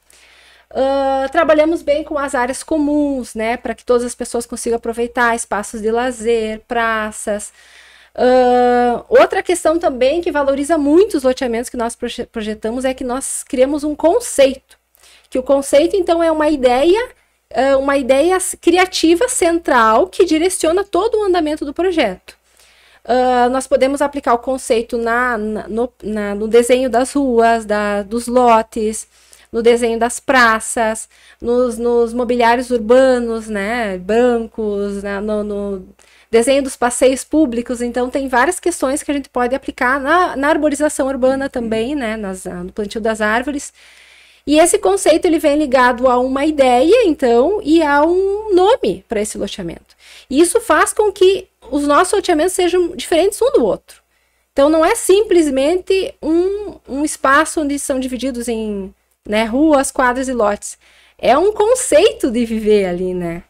Uh, trabalhamos bem com as áreas comuns, né? Para que todas as pessoas consigam aproveitar espaços de lazer, praças, outra questão também que valoriza muito os loteamentos que nós projetamos é que nós criamos um conceito. Que o conceito, então, é uma ideia, uh, uma ideia criativa central que direciona todo o andamento do projeto. Uh, nós podemos aplicar o conceito na, na, no, na no, desenho das ruas, da, dos lotes, no desenho das praças, nos, nos mobiliários urbanos, né? Bancos, na, né, no, no desenho dos passeios públicos. Então, tem várias questões que a gente pode aplicar na, na arborização urbana uhum. também, né? Nas, ah, no plantio das árvores. E esse conceito ele vem ligado a uma ideia, então, e a um nome para esse loteamento. E isso faz com que os nossos loteamentos sejam diferentes um do outro. Então, não é simplesmente um, um espaço onde são divididos em né, ruas, quadras e lotes. É um conceito de viver ali, né?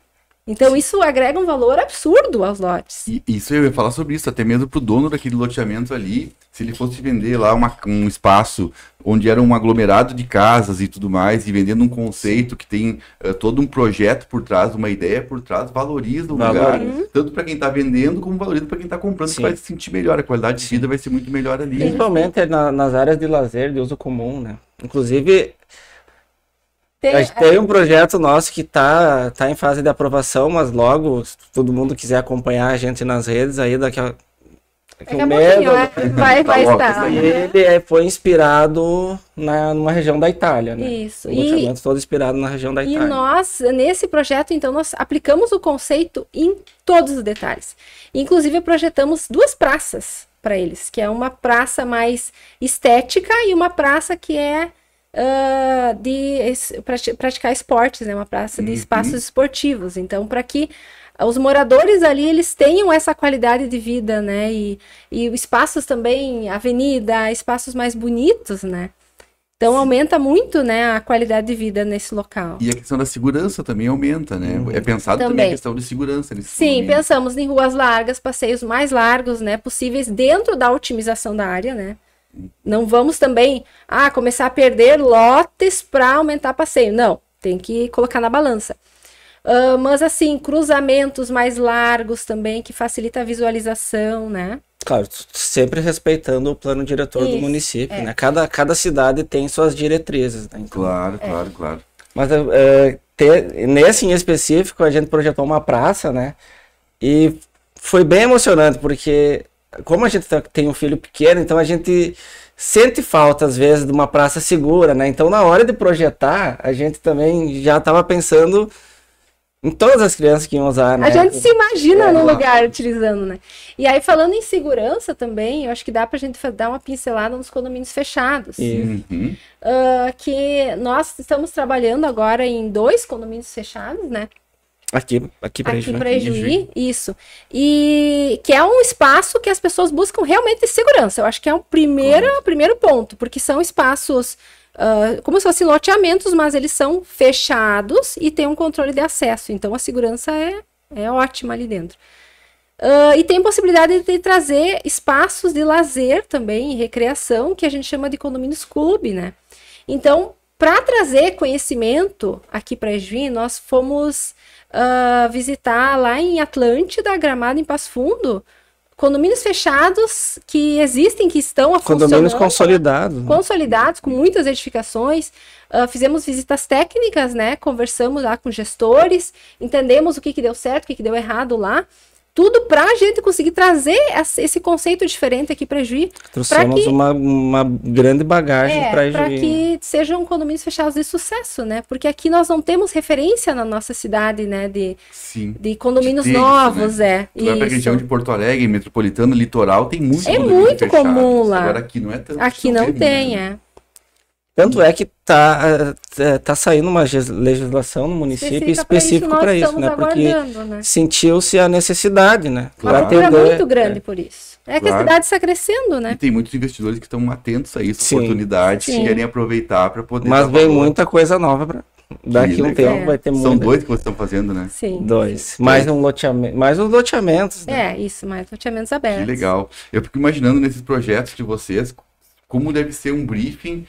Então isso agrega um valor absurdo aos lotes. Isso eu ia falar sobre isso, até mesmo para o dono daquele loteamento ali, se ele fosse vender lá uma, um espaço onde era um aglomerado de casas e tudo mais, e vendendo um conceito que tem uh, todo um projeto por trás, uma ideia por trás, valoriza o valoriza. lugar, tanto para quem está vendendo como valoriza para quem está comprando, que vai se sentir melhor, a qualidade de vida vai ser muito melhor ali. Né? Principalmente na, nas áreas de lazer, de uso comum, né? Inclusive, tem, é. tem um projeto nosso que tá, tá em fase de aprovação, mas logo, se todo mundo quiser acompanhar a gente nas redes, aí daqui a. Daqui é. vai, vai tá estar. Ele é, foi inspirado na, numa região da Itália, né? Isso. O loteamento e, é todo inspirado na região da Itália. E nós, nesse projeto, então, nós aplicamos o conceito em todos os detalhes. Inclusive, projetamos duas praças para eles, que é uma praça mais estética e uma praça que é uh, de praticar esportes, né? Uma praça de uhum. espaços esportivos. Então, para que os moradores ali eles tenham essa qualidade de vida, né? E, e espaços também, avenida, espaços mais bonitos, né? Então Sim. aumenta muito, né, a qualidade de vida nesse local. E a questão da segurança também aumenta, né? Uhum. É pensado também. também. a questão de segurança nesse Sim, momento. pensamos em ruas largas, passeios mais largos, né, possíveis dentro da otimização da área, né? não vamos também ah, começar a perder lotes para aumentar passeio. Não, tem que colocar na balança. Uh, mas assim, cruzamentos mais largos também, que facilita a visualização, né? Claro, sempre respeitando o plano diretor Isso, do município, é. né? Cada, cada cidade tem suas diretrizes, né? Então, claro, é. claro, claro. Mas eh, eh, ter, nesse em específico, a gente projetou uma praça, né? E foi bem emocionante, porque como a gente tá, tem um filho pequeno, então a gente sente falta às vezes de uma praça segura, né? Então na hora de projetar, a gente também já estava pensando em todas as crianças que iam usar, né? A gente se imagina é, no lugar utilizando, né? E aí falando em segurança também, eu acho que dá para a gente dar uma pincelada nos condomínios fechados. Uhum. Uh, que nós estamos trabalhando agora em dois condomínios fechados, né? Aqui, aqui para aqui Ijuí, né? isso. E que é um espaço que as pessoas buscam realmente segurança. Eu acho que é um primeiro, primeiro ponto, porque são espaços uh, como se fossem loteamentos, mas eles são fechados e tem um controle de acesso. Então a segurança é, é ótima ali dentro. Uh, e tem possibilidade de trazer espaços de lazer também, recreação, que a gente chama de condomínios clube, né? Então, para trazer conhecimento aqui para Esvin, nós fomos uh, visitar lá em Atlântida, Gramado, em Passo Fundo, condomínios fechados que existem, que estão a Condomínios consolidados. Né? Consolidados, com muitas edificações. Uh, fizemos visitas técnicas, né? Conversamos lá com gestores, entendemos o que, que deu certo, o que, que deu errado lá tudo para a gente conseguir trazer esse conceito diferente aqui para Juiz. Trouxemos que, uma, uma grande bagagem é, para Juiz. Para que sejam condomínios fechados de sucesso, né? Porque aqui nós não temos referência na nossa cidade, né? De, Sim. de condomínios de, novos, né? é. Tu vai para região de Porto Alegre, metropolitana, litoral, tem muito É muito fechado. comum lá. Agora aqui não é tanto. Aqui não né? tem, é. Tanto é que tá, eh, eh, tá saindo uma legislação no município específica para isso, isso, né? Porque né? sentiu-se a necessidade, né? Claro. É uma procura muito é. grande é. por isso. É que a cidade está crescendo, né? E tem muitos investidores que estão atentos a isso, Sim. oportunidades, Sim. que querem aproveitar para poder. Mas vem valor. muita coisa nova para Daqui um tempo é. vai ter muito. São dois que vocês estão fazendo, né? Sim. Dois. Mais é. um loteamento, mais os loteamentos. Né? É, isso, mais loteamentos abertos. Que legal. Eu fico imaginando nesses projetos de vocês como deve ser um briefing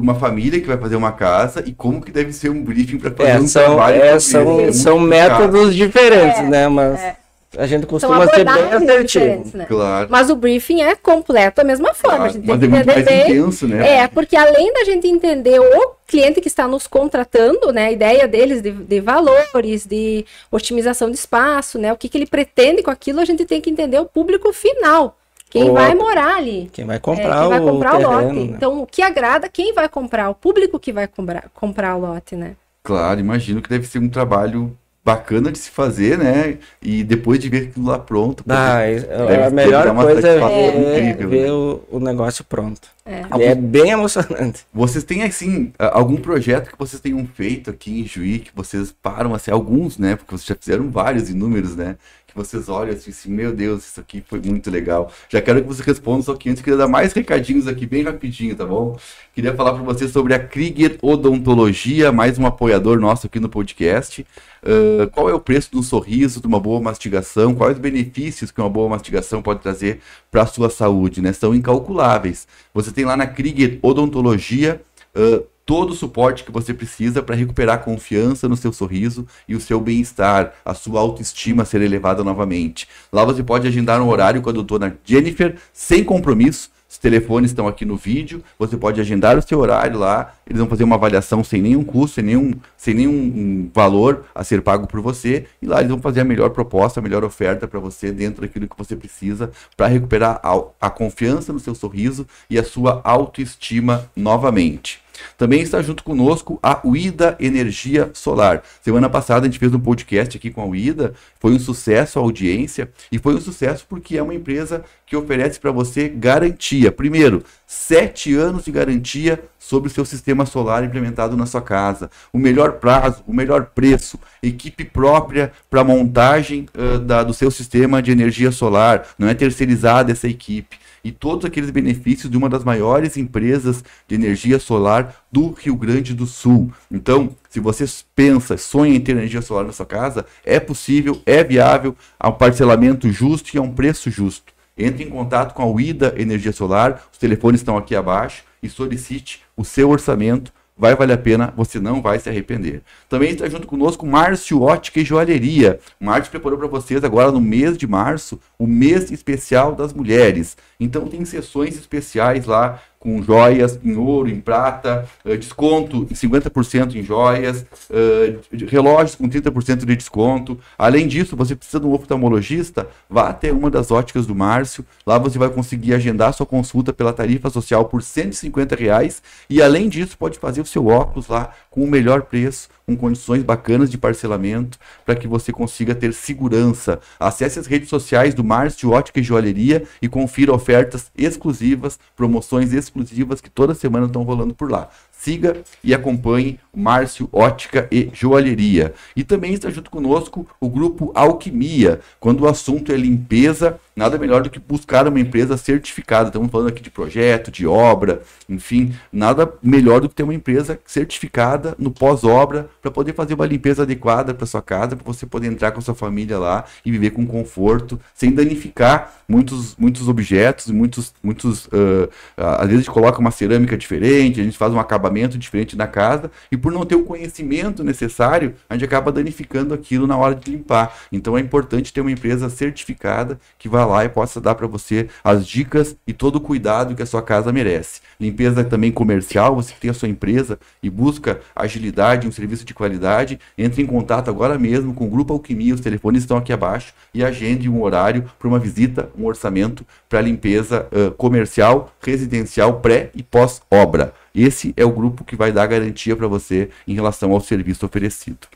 para uma família que vai fazer uma casa e como que deve ser um briefing para fazer é, um são, trabalho. É, são, é são métodos diferentes, é, né? Mas é. a gente costuma ser bem assertivo. Né? Claro. Mas o briefing é completo da mesma forma. Claro. A gente tem Mas que é muito entender. mais intenso, né? É, porque além da gente entender o cliente que está nos contratando, né, a ideia deles de, de valores, de otimização de espaço, né, o que, que ele pretende com aquilo, a gente tem que entender o público final. Quem o... vai morar ali. Quem vai é, comprar, é, quem vai comprar o, o lote. Né? Então, o que agrada quem vai comprar, o público que vai comprar, comprar o lote, né? Claro, imagino que deve ser um trabalho bacana de se fazer, né? E depois de ver aquilo lá pronto. Ah, é, a melhor coisa é ver, é incrível, né? ver né? o, negócio pronto. É. Algum... é. bem emocionante. Vocês têm, assim, algum projeto que vocês tenham feito aqui em Juí, que vocês param, assim, alguns, né? Porque vocês já fizeram vários, inúmeros, né? que vocês olham assim, assim, meu Deus, isso aqui foi muito legal. Já quero que você responda, só que antes queria dar mais recadinhos aqui bem rapidinho, tá bom? Queria falar para vocês sobre a Krieger Odontologia, mais um apoiador nosso aqui no podcast. Uh, qual é o preço do sorriso, de uma boa mastigação? Quais os benefícios que uma boa mastigação pode trazer para a sua saúde, né? São incalculáveis. Você tem lá na Krieger Odontologia uh, todo o suporte que você precisa para recuperar a confiança no seu sorriso e o seu bem-estar, a sua autoestima ser elevada novamente. Lá você pode agendar um horário com a doutora Jennifer sem compromisso. Os telefones estão aqui no vídeo. Você pode agendar o seu horário lá. Eles vão fazer uma avaliação sem nenhum custo, sem nenhum, sem nenhum hum, valor a ser pago por você. E lá eles vão fazer a melhor proposta, a melhor oferta para você dentro daquilo que você precisa para recuperar a, a confiança no seu sorriso e a sua autoestima novamente. Também está junto conosco a Uida Energia Solar. Semana passada a gente fez um podcast aqui com a Uida, foi um sucesso a audiência e foi um sucesso porque é uma empresa que oferece para você garantia. Primeiro, sete anos de garantia sobre o seu sistema solar implementado na sua casa. O melhor prazo, o melhor preço, equipe própria para montagem uh, da, do seu sistema de energia solar, não é terceirizada essa equipe. E todos aqueles benefícios de uma das maiores empresas de energia solar do Rio Grande do Sul. Então, se você pensa, sonha em ter energia solar na sua casa, é possível, é viável, há é um parcelamento justo e a é um preço justo. Entre em contato com a UIDA Energia Solar, os telefones estão aqui abaixo e solicite o seu orçamento. Vai valer a pena, você não vai se arrepender. Também está junto conosco Márcio Ótica e Joalheria. O Márcio preparou para vocês agora no mês de março, o mês especial das mulheres. Então tem sessões especiais lá com joias em ouro, em prata, uh, desconto em 50% em joias, uh, relógios com 30% de desconto. Além disso, você precisa de um oftalmologista? Vá até uma das óticas do Márcio. Lá você vai conseguir agendar sua consulta pela tarifa social por R$ 150 reais. E além disso, pode fazer o seu óculos lá com o melhor preço, com condições bacanas de parcelamento, para que você consiga ter segurança. Acesse as redes sociais do Márcio Ótica e Joalheria e confira ofertas exclusivas, promoções exclusivas que toda semana estão rolando por lá. Siga e acompanhe Márcio Ótica e Joalheria. E também está junto conosco o grupo Alquimia. Quando o assunto é limpeza, nada melhor do que buscar uma empresa certificada. Estamos falando aqui de projeto, de obra, enfim, nada melhor do que ter uma empresa certificada no pós-obra para poder fazer uma limpeza adequada para sua casa, para você poder entrar com sua família lá e viver com conforto, sem danificar muitos, muitos objetos, muitos, muitos uh, às vezes a gente coloca uma cerâmica diferente, a gente faz um acabamento equipamento diferente da casa e por não ter o conhecimento necessário, a gente acaba danificando aquilo na hora de limpar. Então é importante ter uma empresa certificada que vá lá e possa dar para você as dicas e todo o cuidado que a sua casa merece. Limpeza também comercial, você que tem a sua empresa e busca agilidade, um serviço de qualidade, entre em contato agora mesmo com o Grupo Alquimia, os telefones estão aqui abaixo e agende um horário para uma visita, um orçamento para limpeza uh, comercial, residencial, pré e pós-obra. Esse é o grupo que vai dar garantia para você em relação ao serviço oferecido.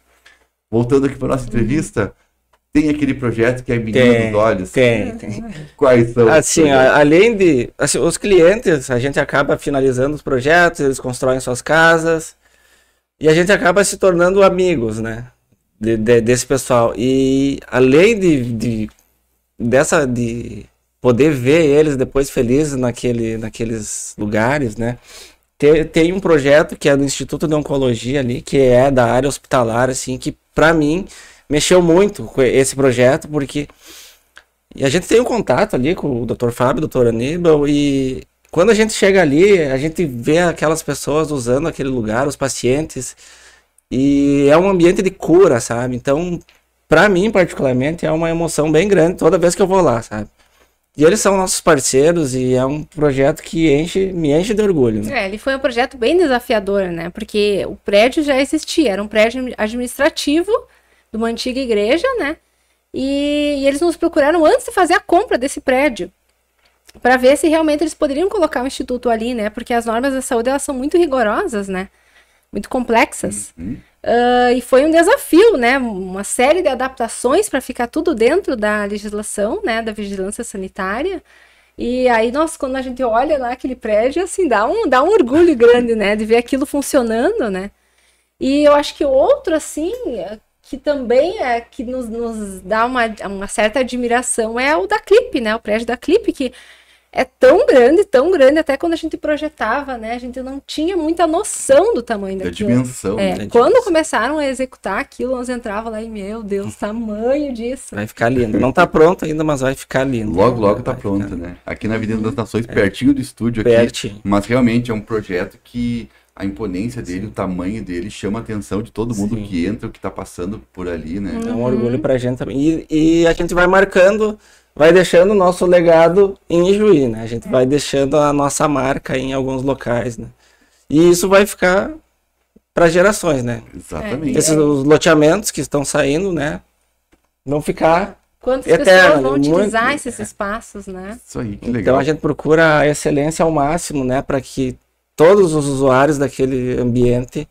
Voltando aqui para nossa entrevista, tem aquele projeto que é Menina tem, dos Olhos? Tem, tem. Quais são? Assim, a, além de. Assim, os clientes, a gente acaba finalizando os projetos, eles constroem suas casas. E a gente acaba se tornando amigos, né? De, de, desse pessoal. E além de, de, dessa. de poder ver eles depois felizes naquele, naqueles lugares, né? Tem, tem um projeto que é do Instituto de Oncologia ali, que é da área hospitalar, assim, que para mim mexeu muito com esse projeto, porque e a gente tem um contato ali com o Dr. Fábio, Dr. Aníbal, e quando a gente chega ali, a gente vê aquelas pessoas usando aquele lugar, os pacientes, e é um ambiente de cura, sabe? Então, para mim particularmente é uma emoção bem grande toda vez que eu vou lá, sabe? E eles são nossos parceiros e é um projeto que enche, me enche de orgulho. Né? É, ele foi um projeto bem desafiador, né? Porque o prédio já existia, era um prédio administrativo de uma antiga igreja, né? E, e eles nos procuraram antes de fazer a compra desse prédio para ver se realmente eles poderiam colocar o um instituto ali, né? Porque as normas da saúde elas são muito rigorosas, né? Muito complexas. Uhum. Uh, e foi um desafio, né? Uma série de adaptações para ficar tudo dentro da legislação, né? Da vigilância sanitária. E aí, nós, quando a gente olha lá aquele prédio, assim, dá um, dá um orgulho grande, né? De ver aquilo funcionando, né? E eu acho que outro, assim, que também é que nos, nos dá uma, uma certa admiração é o da Clipe, né? O prédio da Clipe, que é tão grande, tão grande, até quando a gente projetava, né? A gente não tinha muita noção do tamanho daquilo. Da dimensão, é, né? Quando começaram a executar aquilo, nós entrava lá e, meu Deus, tamanho disso. Vai ficar lindo. Não tá pronto ainda, mas vai ficar lindo. Logo, logo tá pronto, ficar... né? Aqui na Avenida das uhum. Nações, é. pertinho do estúdio aqui. Pertinho. Mas realmente é um projeto que a imponência dele, Sim. o tamanho dele, chama a atenção de todo mundo Sim. que entra, que tá passando por ali, né? Uhum. É um orgulho pra gente também. E, e a gente vai marcando vai deixando o nosso legado em Ijuí, né? A gente vai deixando a nossa marca em alguns locais, né? E isso vai ficar para gerações, né? Exatamente. É. Esses os loteamentos que estão saindo, né? Vão ficar Quantas eterno, pessoas vão utilizar esses espaços, né? Isso aí, que então, legal. Então a gente procura a excelência ao máximo, né? Para que todos os usuários daquele ambiente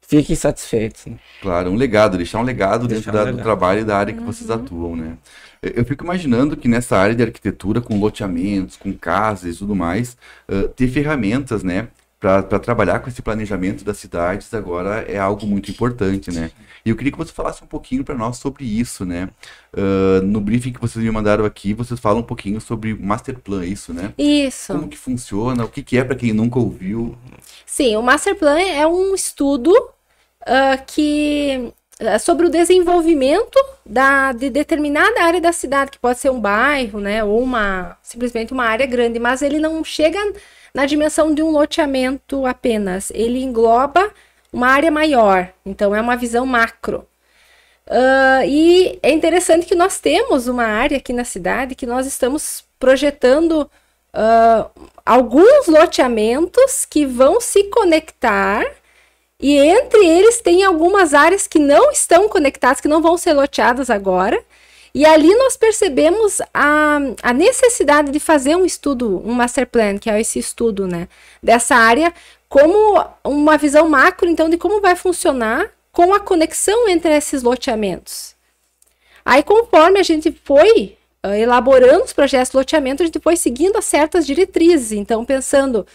fiquem satisfeitos. Né? Claro, um legado, deixar um legado deixar dentro um da, legado. do trabalho e da área que uhum. vocês atuam, né? Eu fico imaginando que nessa área de arquitetura, com loteamentos, com casas e tudo mais, uh, ter ferramentas, né? para trabalhar com esse planejamento das cidades agora é algo muito importante, né? E eu queria que você falasse um pouquinho para nós sobre isso, né? Uh, no briefing que vocês me mandaram aqui, vocês falam um pouquinho sobre master plan, isso, né? Isso. Como que funciona, o que, que é para quem nunca ouviu? Sim, o master plan é um estudo uh, que é sobre o desenvolvimento da, de determinada área da cidade, que pode ser um bairro, né, ou uma simplesmente uma área grande, mas ele não chega na dimensão de um loteamento apenas, ele engloba uma área maior, então é uma visão macro. Uh, e é interessante que nós temos uma área aqui na cidade que nós estamos projetando uh, alguns loteamentos que vão se conectar e entre eles tem algumas áreas que não estão conectadas, que não vão ser loteadas agora. E ali nós percebemos a, a necessidade de fazer um estudo, um master plan, que é esse estudo, né, dessa área, como uma visão macro, então, de como vai funcionar com a conexão entre esses loteamentos. Aí, conforme a gente foi uh, elaborando os projetos de loteamento, a gente foi seguindo certas diretrizes. Então, pensando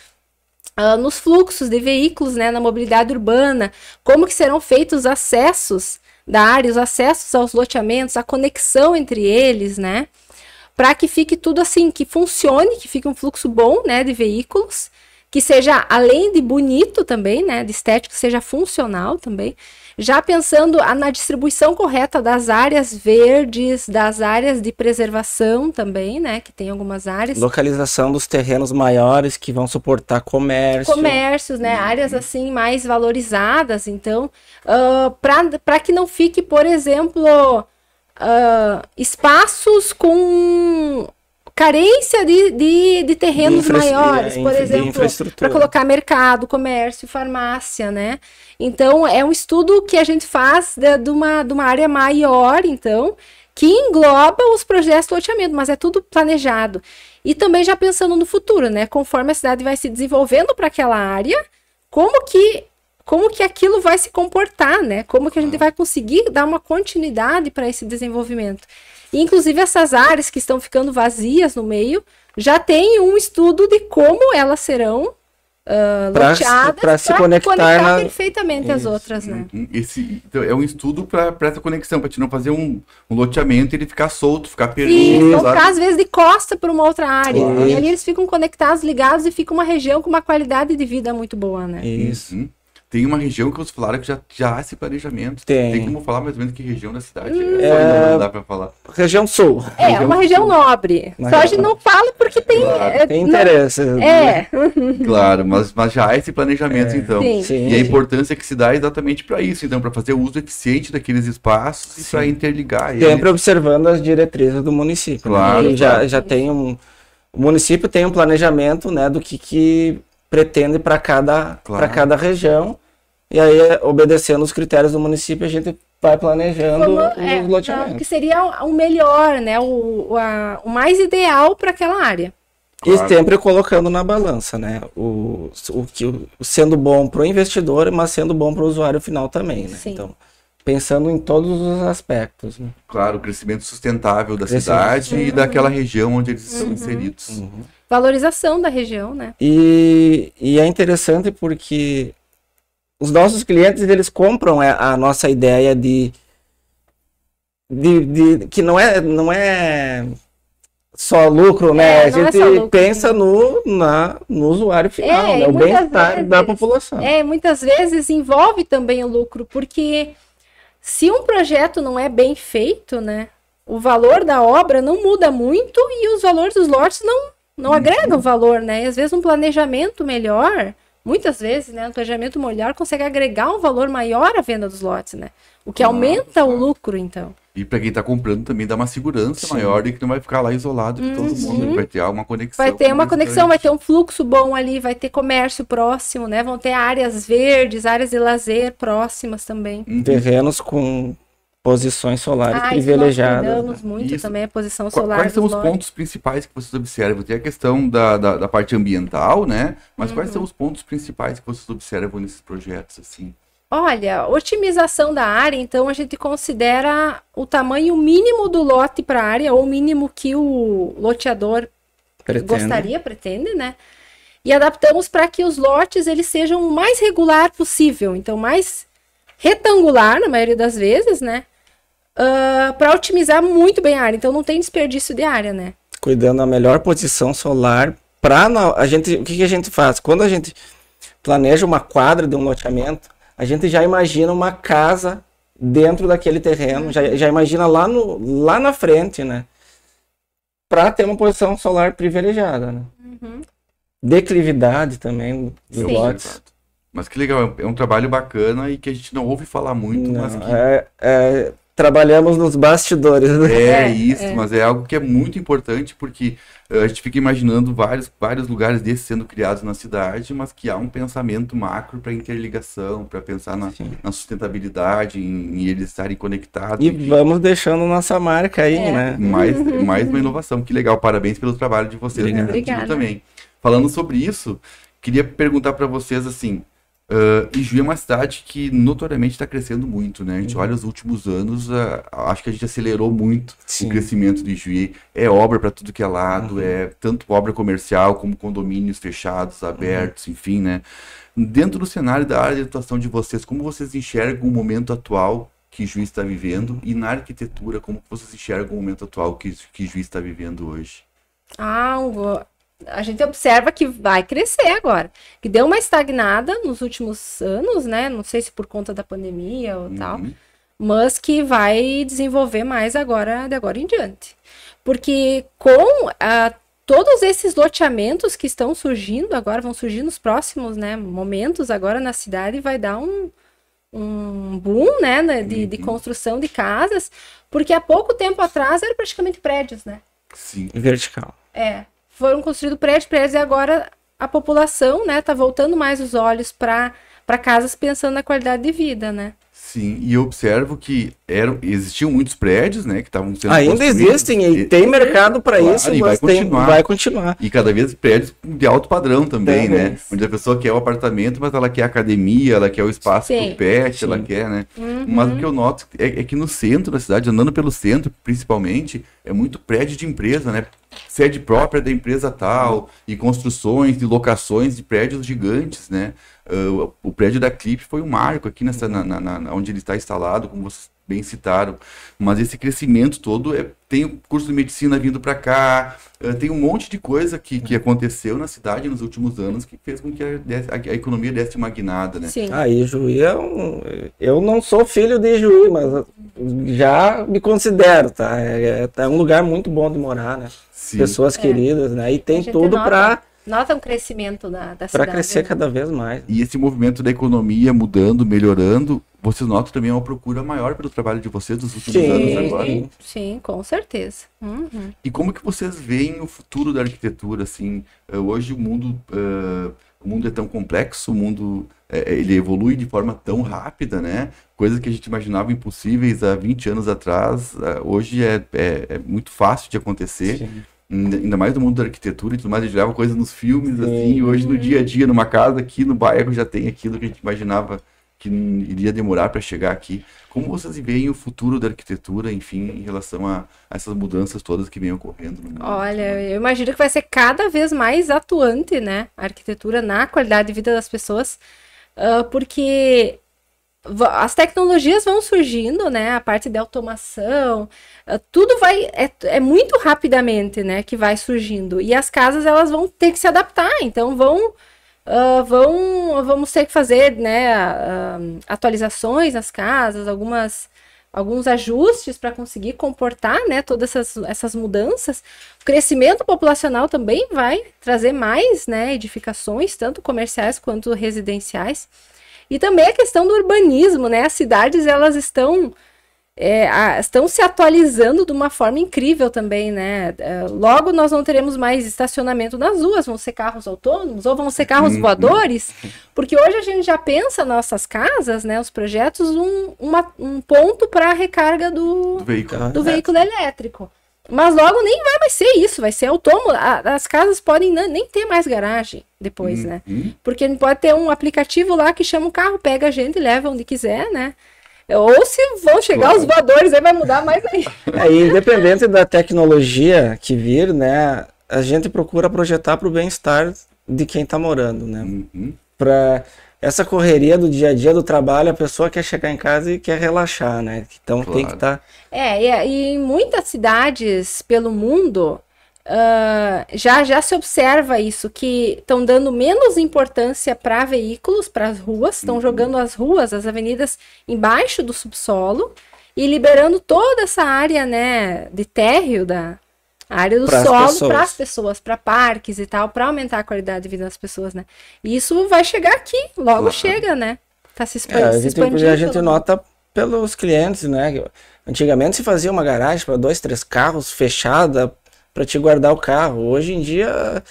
Uh, nos fluxos de veículos, né, na mobilidade urbana, como que serão feitos os acessos da área, os acessos aos loteamentos, a conexão entre eles, né, para que fique tudo assim, que funcione, que fique um fluxo bom, né, de veículos, que seja além de bonito também, né, de estético, seja funcional também já pensando na distribuição correta das áreas verdes, das áreas de preservação também, né? Que tem algumas áreas. Localização dos terrenos maiores que vão suportar comércio. Comércios, né? Uhum. Áreas assim mais valorizadas. Então, uh, ah, para que não fique, por exemplo, uh, espaços com carência de, de, de terrenos de maiores, é, por exemplo, para colocar mercado, comércio, farmácia, né? Então, é um estudo que a gente faz de, de, uma, de uma área maior, então, que engloba os projetos de loteamento, mas é tudo planejado. E também já pensando no futuro, né? Conforme a cidade vai se desenvolvendo para aquela área, como que como que aquilo vai se comportar, né? Como que a gente vai conseguir dar uma continuidade para esse desenvolvimento inclusive, essas áreas que estão ficando vazias no meio já tem um estudo de como elas serão uh, pra, loteadas para se conectar, conectar na... perfeitamente Isso. outras, né? Esse então, é um estudo para essa conexão, para não fazer um, um loteamento e ele ficar solto, ficar perdido. Ou então, ficar, às vezes, de costa para uma outra área. E ali eles ficam conectados, ligados e fica uma região com uma qualidade de vida muito boa, né? Isso. Uhum. Tem uma região que vocês falaram que já, já há esse planejamento. Tem. Tem como falar mais ou menos que região da cidade hum, é? Não dá para falar. Região sul. É, região é uma região sul. nobre. Mas Só a gente não fala porque tem... Claro. É, tem interesse. Não... É. Né? claro, mas, mas já há esse planejamento, é. então. Sim. Sim. E a importância é que se dá é exatamente para isso, então, para fazer o uso eficiente daqueles espaços Sim. e para interligar Sempre observando as diretrizes do município. Claro. Né? claro. Já, já tem um... O município tem um planejamento, né, do que, que pretende para cada, claro. cada região. E aí, é, obedecendo os critérios do município, a gente vai planejando Como, é, o loteamento. Então, que seria o melhor, né? O, a, o mais ideal para aquela área. Claro. E sempre colocando na balança, né? O, o, o sendo bom para o investidor, mas sendo bom para o usuário final também, né? Sim. Então, pensando em todos os aspectos. Né? Claro, o crescimento sustentável da crescimento. cidade uhum. e daquela região onde eles uhum. são inseridos. Uhum valorização da região, né? E, e é interessante porque os nossos clientes eles compram é, a, nossa ideia de, de, de, que não é não é só lucro, né? É, a é gente é lucro, pensa né? no, na, no usuário final, é, né? o bem-estar da população. É, muitas vezes envolve também o lucro, porque se um projeto não é bem feito, né? O valor da obra não muda muito e os valores dos lotes não, não uhum. agregam valor, né? E às vezes um planejamento melhor, muitas vezes, né? Um planejamento melhor consegue agregar um valor maior à venda dos lotes, né? O que ah, aumenta o lucro, então. E para quem está comprando também dá uma segurança Sim. maior de que não vai ficar lá isolado de uhum. todo mundo, né? uhum. vai ter alguma conexão. Vai ter uma conexão, vai ter um fluxo bom ali, vai ter comércio próximo, né? Vão ter áreas verdes, áreas de lazer próximas também. Uhum. Terrenos com posições solares ah, privilegiadas. Nós né? muito isso. também a posição solar. Quais são os pontos principais que vocês observam? Tem a questão da, da, da parte ambiental, né? Mas uhum. quais são uhum. os pontos principais que vocês observam nesses projetos, assim? Olha, otimização da área, então a gente considera o tamanho mínimo do lote para a área, ou mínimo que o loteador pretende. gostaria, pretende, né? E adaptamos para que os lotes eles sejam o mais regular possível, então mais retangular na maioria das vezes, né? uh, ah, para otimizar muito bem a área. Então não tem desperdício de área, né? Cuidando da melhor posição solar para a gente, o que, que, a gente faz? Quando a gente planeja uma quadra de um loteamento, a gente já imagina uma casa dentro daquele terreno, já, já imagina lá, no, lá na frente, né? Para ter uma posição solar privilegiada, né? Uhum. Declividade também dos Sim. lotes. Mas que legal, é, é um trabalho bacana e que a gente não ouve falar muito, não, mas que... É, é trabalhamos nos bastidores. Né? É, é isso, é. mas é algo que é muito importante porque eh, a gente fica imaginando vários, vários lugares desses sendo criados na cidade, mas que há um pensamento macro para interligação, para pensar na, na sustentabilidade, em, em, eles estarem conectados. E vamos deixando nossa marca aí, é. né? Mais, mais uma inovação, que legal. Parabéns pelo trabalho de vocês, Obrigada. Né? Obrigada. também. Falando sobre isso, queria perguntar para vocês assim, Uh, e Juiz é uma cidade que notoriamente está crescendo muito, né? A gente uhum. olha os últimos anos, uh, acho que a gente acelerou muito Sim. o crescimento de Juiz. É obra para tudo que é lado, uhum. é tanto obra comercial como condomínios fechados, abertos, uhum. enfim, né? Dentro do cenário da área de atuação de vocês, como vocês enxergam o momento atual que Juiz está vivendo uhum. e na arquitetura, como vocês enxergam o momento atual que, que Juiz está vivendo hoje? Ah, a gente observa que vai crescer agora, que deu uma estagnada nos últimos anos, né? Não sei se por conta da pandemia ou uhum. tal, mas que vai desenvolver mais agora, de agora em diante. Porque com a, ah, todos esses loteamentos que estão surgindo agora, vão surgir nos próximos né, momentos agora na cidade, vai dar um, um boom né, né de, de uhum. construção de casas, porque há pouco tempo atrás eram praticamente prédios, né? Sim, vertical. É, foram construídos prédios, prédios e agora a população, né, tá voltando mais os olhos para para casas pensando na qualidade de vida, né? Sim, e eu observo que eram, existiam muitos prédios, né, que estavam sendo Ainda existem e tem mercado para claro, isso, e vai, tem, continuar. vai continuar. E cada vez prédios de alto padrão também, tem, né? Isso. Onde a pessoa quer o apartamento, mas ela quer a academia, ela quer o espaço Sim. pro pet, Sim. ela quer, né? Uhum. Mas o que eu noto é, é que no centro da cidade, andando pelo centro, principalmente, é muito prédio de empresa, né? sede própria da empresa tal, e construções e locações de prédios gigantes, né? Uh, o prédio da Clip foi um marco aqui nessa, na, na, na onde ele está instalado, como vocês bem citaram. Mas esse crescimento todo é, tem o curso de medicina vindo para cá, eh, tem um monte de coisa que, que é. aconteceu na cidade nos últimos anos que fez com que a, a, a economia desse uma guinada, né? Sim. Aí, ah, Juí é um... Eu não sou filho de Juí, mas já me considero, tá? É, é tá um lugar muito bom de morar, né? Sim. Pessoas é. queridas, né? E tem tudo para nota um crescimento na, da cidade. Para crescer né? cada vez mais. E esse movimento da economia mudando, melhorando, vocês notam também uma procura maior pelo trabalho de vocês nos últimos sim, anos agora? Sim, sim, com certeza. Uhum. E como que vocês veem o futuro da arquitetura? Assim, eh, hoje o mundo, uh, o mundo é tão complexo, o mundo é, ele evolui de forma tão rápida, né? Coisas que a gente imaginava impossíveis há 20 anos atrás, uh, hoje é, é, é, muito fácil de acontecer. Sim ainda mais do mundo da arquitetura e tudo mais, a gente leva coisas nos filmes, assim, e hoje no dia a dia, numa casa aqui no bairro já tem aquilo que a gente imaginava que iria demorar para chegar aqui. Como vocês veem o futuro da arquitetura, enfim, em relação a, a essas mudanças todas que vêm ocorrendo no mundo? Assim, Olha, né? eu imagino que vai ser cada vez mais atuante, né, a arquitetura na qualidade de vida das pessoas, uh, porque as tecnologias vão surgindo, né? A parte de automação, eh, tudo vai é, é, muito rapidamente, né? Que vai surgindo e as casas elas vão ter que se adaptar, então vão uh, vão vamos ter que fazer, né? Uh, atualizações nas casas, algumas alguns ajustes para conseguir comportar, né? Todas essas, essas mudanças. O crescimento populacional também vai trazer mais, né? Edificações tanto comerciais quanto residenciais. E também a questão do urbanismo, né? As cidades, elas estão... É, a, estão se atualizando de uma forma incrível também, né? É, logo nós não teremos mais estacionamento nas ruas, vão ser carros autônomos ou vão ser carros uhum. voadores, porque hoje a gente já pensa nossas casas, né, os projetos, um, uma, um ponto para a recarga do, do veículo, do é. veículo elétrico. Mas logo nem vai mais ser isso, vai ser autônomo. As casas podem nem ter mais garagem depois, né? uhum. né? Porque pode ter um aplicativo lá que chama o carro, pega a gente e leva onde quiser, né? Ou se vão chegar claro. os voadores, aí vai mudar mais aí. Aí, é, independente da tecnologia que vir, né? A gente procura projetar para o bem-estar de quem está morando, né? Uhum. Para essa correria do dia a dia do trabalho, a pessoa quer chegar em casa e quer relaxar, né? Então claro. tem que estar. Tá... É, e, e, em muitas cidades pelo mundo uh, já, já se observa isso, que estão dando menos importância para veículos, para as ruas, estão uhum. jogando as ruas, as avenidas embaixo do subsolo e liberando toda essa área né, de térreo da, a área do pras solo para as pessoas, para parques e tal, para aumentar a qualidade de vida das pessoas, né? E isso vai chegar aqui, logo claro. chega, né? Tá se expandindo. É, a gente, expandindo a gente nota pelos clientes, né? Antigamente se fazia uma garagem para dois, três carros fechada para te guardar o carro. Hoje em dia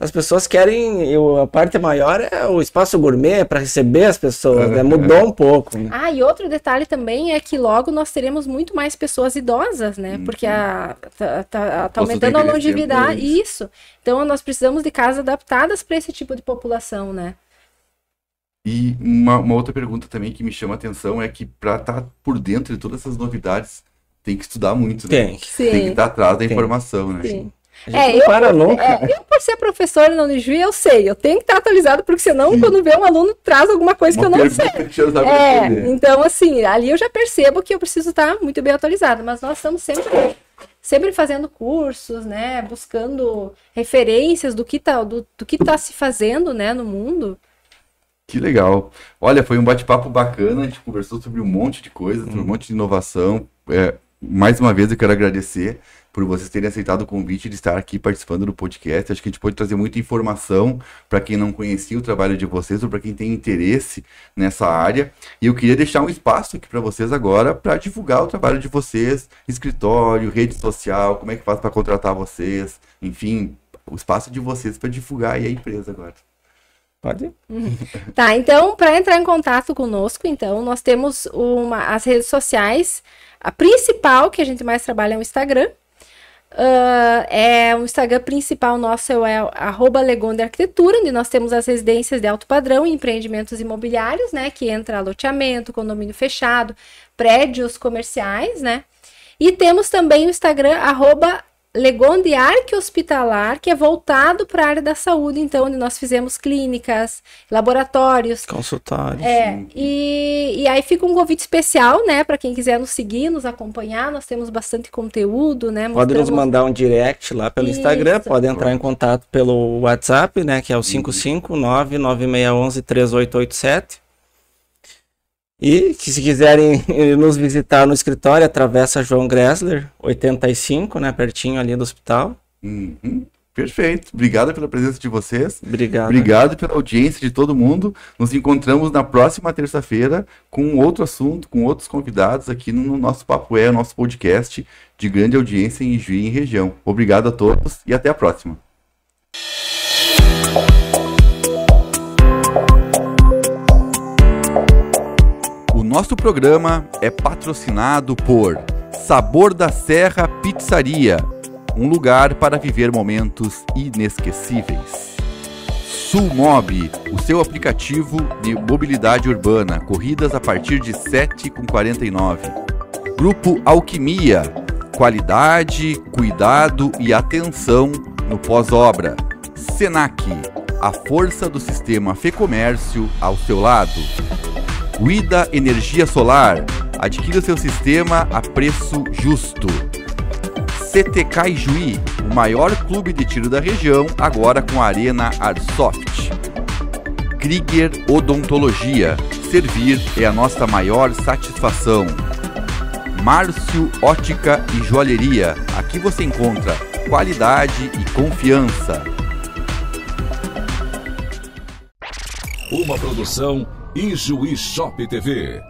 as pessoas querem. Eu, a parte maior é o espaço gourmet para receber as pessoas, né? Mudou um pouco. Né? Ah, e outro detalhe também é que logo nós teremos muito mais pessoas idosas, né? Uhum. Porque a, tá, tá, tá aumentando a é longevidade. Isso. Então nós precisamos de casas adaptadas para esse tipo de população, né? E uma, uma, outra pergunta também que me chama a atenção é que para estar tá por dentro de todas essas novidades, tem que estudar muito, né? Tem. Sim. Tem que estar tá atrás da tem. informação, né? Sim é, não eu, para nunca. É, eu, por ser professora na Unijuí, eu sei, eu tenho que estar atualizado, porque senão, quando vê um aluno, traz alguma coisa uma que eu não sei. Que eu é, então, assim, ali eu já percebo que eu preciso estar muito bem atualizado, mas nós estamos sempre, sempre fazendo cursos, né? Buscando referências do que está do, do que está se fazendo né, no mundo. Que legal. Olha, foi um bate-papo bacana, a gente conversou sobre um monte de coisa, sobre um hum. monte de inovação. É, mais uma vez eu quero agradecer por vocês terem aceitado o convite de estar aqui participando do podcast. Acho que a gente pode trazer muita informação para quem não conhecia o trabalho de vocês ou para quem tem interesse nessa área. E eu queria deixar um espaço aqui para vocês agora para divulgar o trabalho de vocês, escritório, rede social, como é que faz para contratar vocês, enfim, o espaço de vocês para divulgar a empresa agora. Pode? Uhum. tá, então, para entrar em contato conosco, então, nós temos uma, as redes sociais. A principal que a gente mais trabalha é o Instagram, Uh, é o Instagram principal nosso é, é o arroba Legonda Arquitetura, onde nós temos as residências de alto padrão e empreendimentos imobiliários, né? Que entra loteamento, condomínio fechado, prédios comerciais, né? E temos também o Instagram arroba Legonde Arque Hospitalar, que é voltado para a área da saúde, então, onde nós fizemos clínicas, laboratórios. Consultórios. É, e, e aí fica um convite especial, né, para quem quiser nos seguir, nos acompanhar, nós temos bastante conteúdo, né. Mostramos... Pode nos mandar um direct lá pelo Isso. Instagram, pode entrar em contato pelo WhatsApp, né, que é o 55996113887. Uhum. E que se quiserem eh, nos visitar no escritório, atravessa João Gressler, 85, né? Pertinho ali do hospital. Uhum. Perfeito. Obrigado pela presença de vocês. Obrigado. Obrigado pela audiência de todo mundo. Nos encontramos na próxima terça-feira com outro assunto, com outros convidados aqui no nosso Papo É, nosso podcast de grande audiência em Juiz e região. Obrigado a todos e até a próxima. Nosso programa é patrocinado por Sabor da Serra Pizzaria, um lugar para viver momentos inesquecíveis. Sulmob, o seu aplicativo de mobilidade urbana, corridas a partir de 7,49. Grupo Alquimia, qualidade, cuidado e atenção no pós-obra. Senac, a força do sistema Fecomércio ao seu lado. Guida Energia Solar. Adquira o seu sistema a preço justo. CTK Juí, o maior clube de tiro da região, agora com a Arena Arsoft. Krieger Odontologia. Servir é a nossa maior satisfação. Márcio Ótica e Joalheria. Aqui você encontra qualidade e confiança. Uma produção e Juiz Shop TV.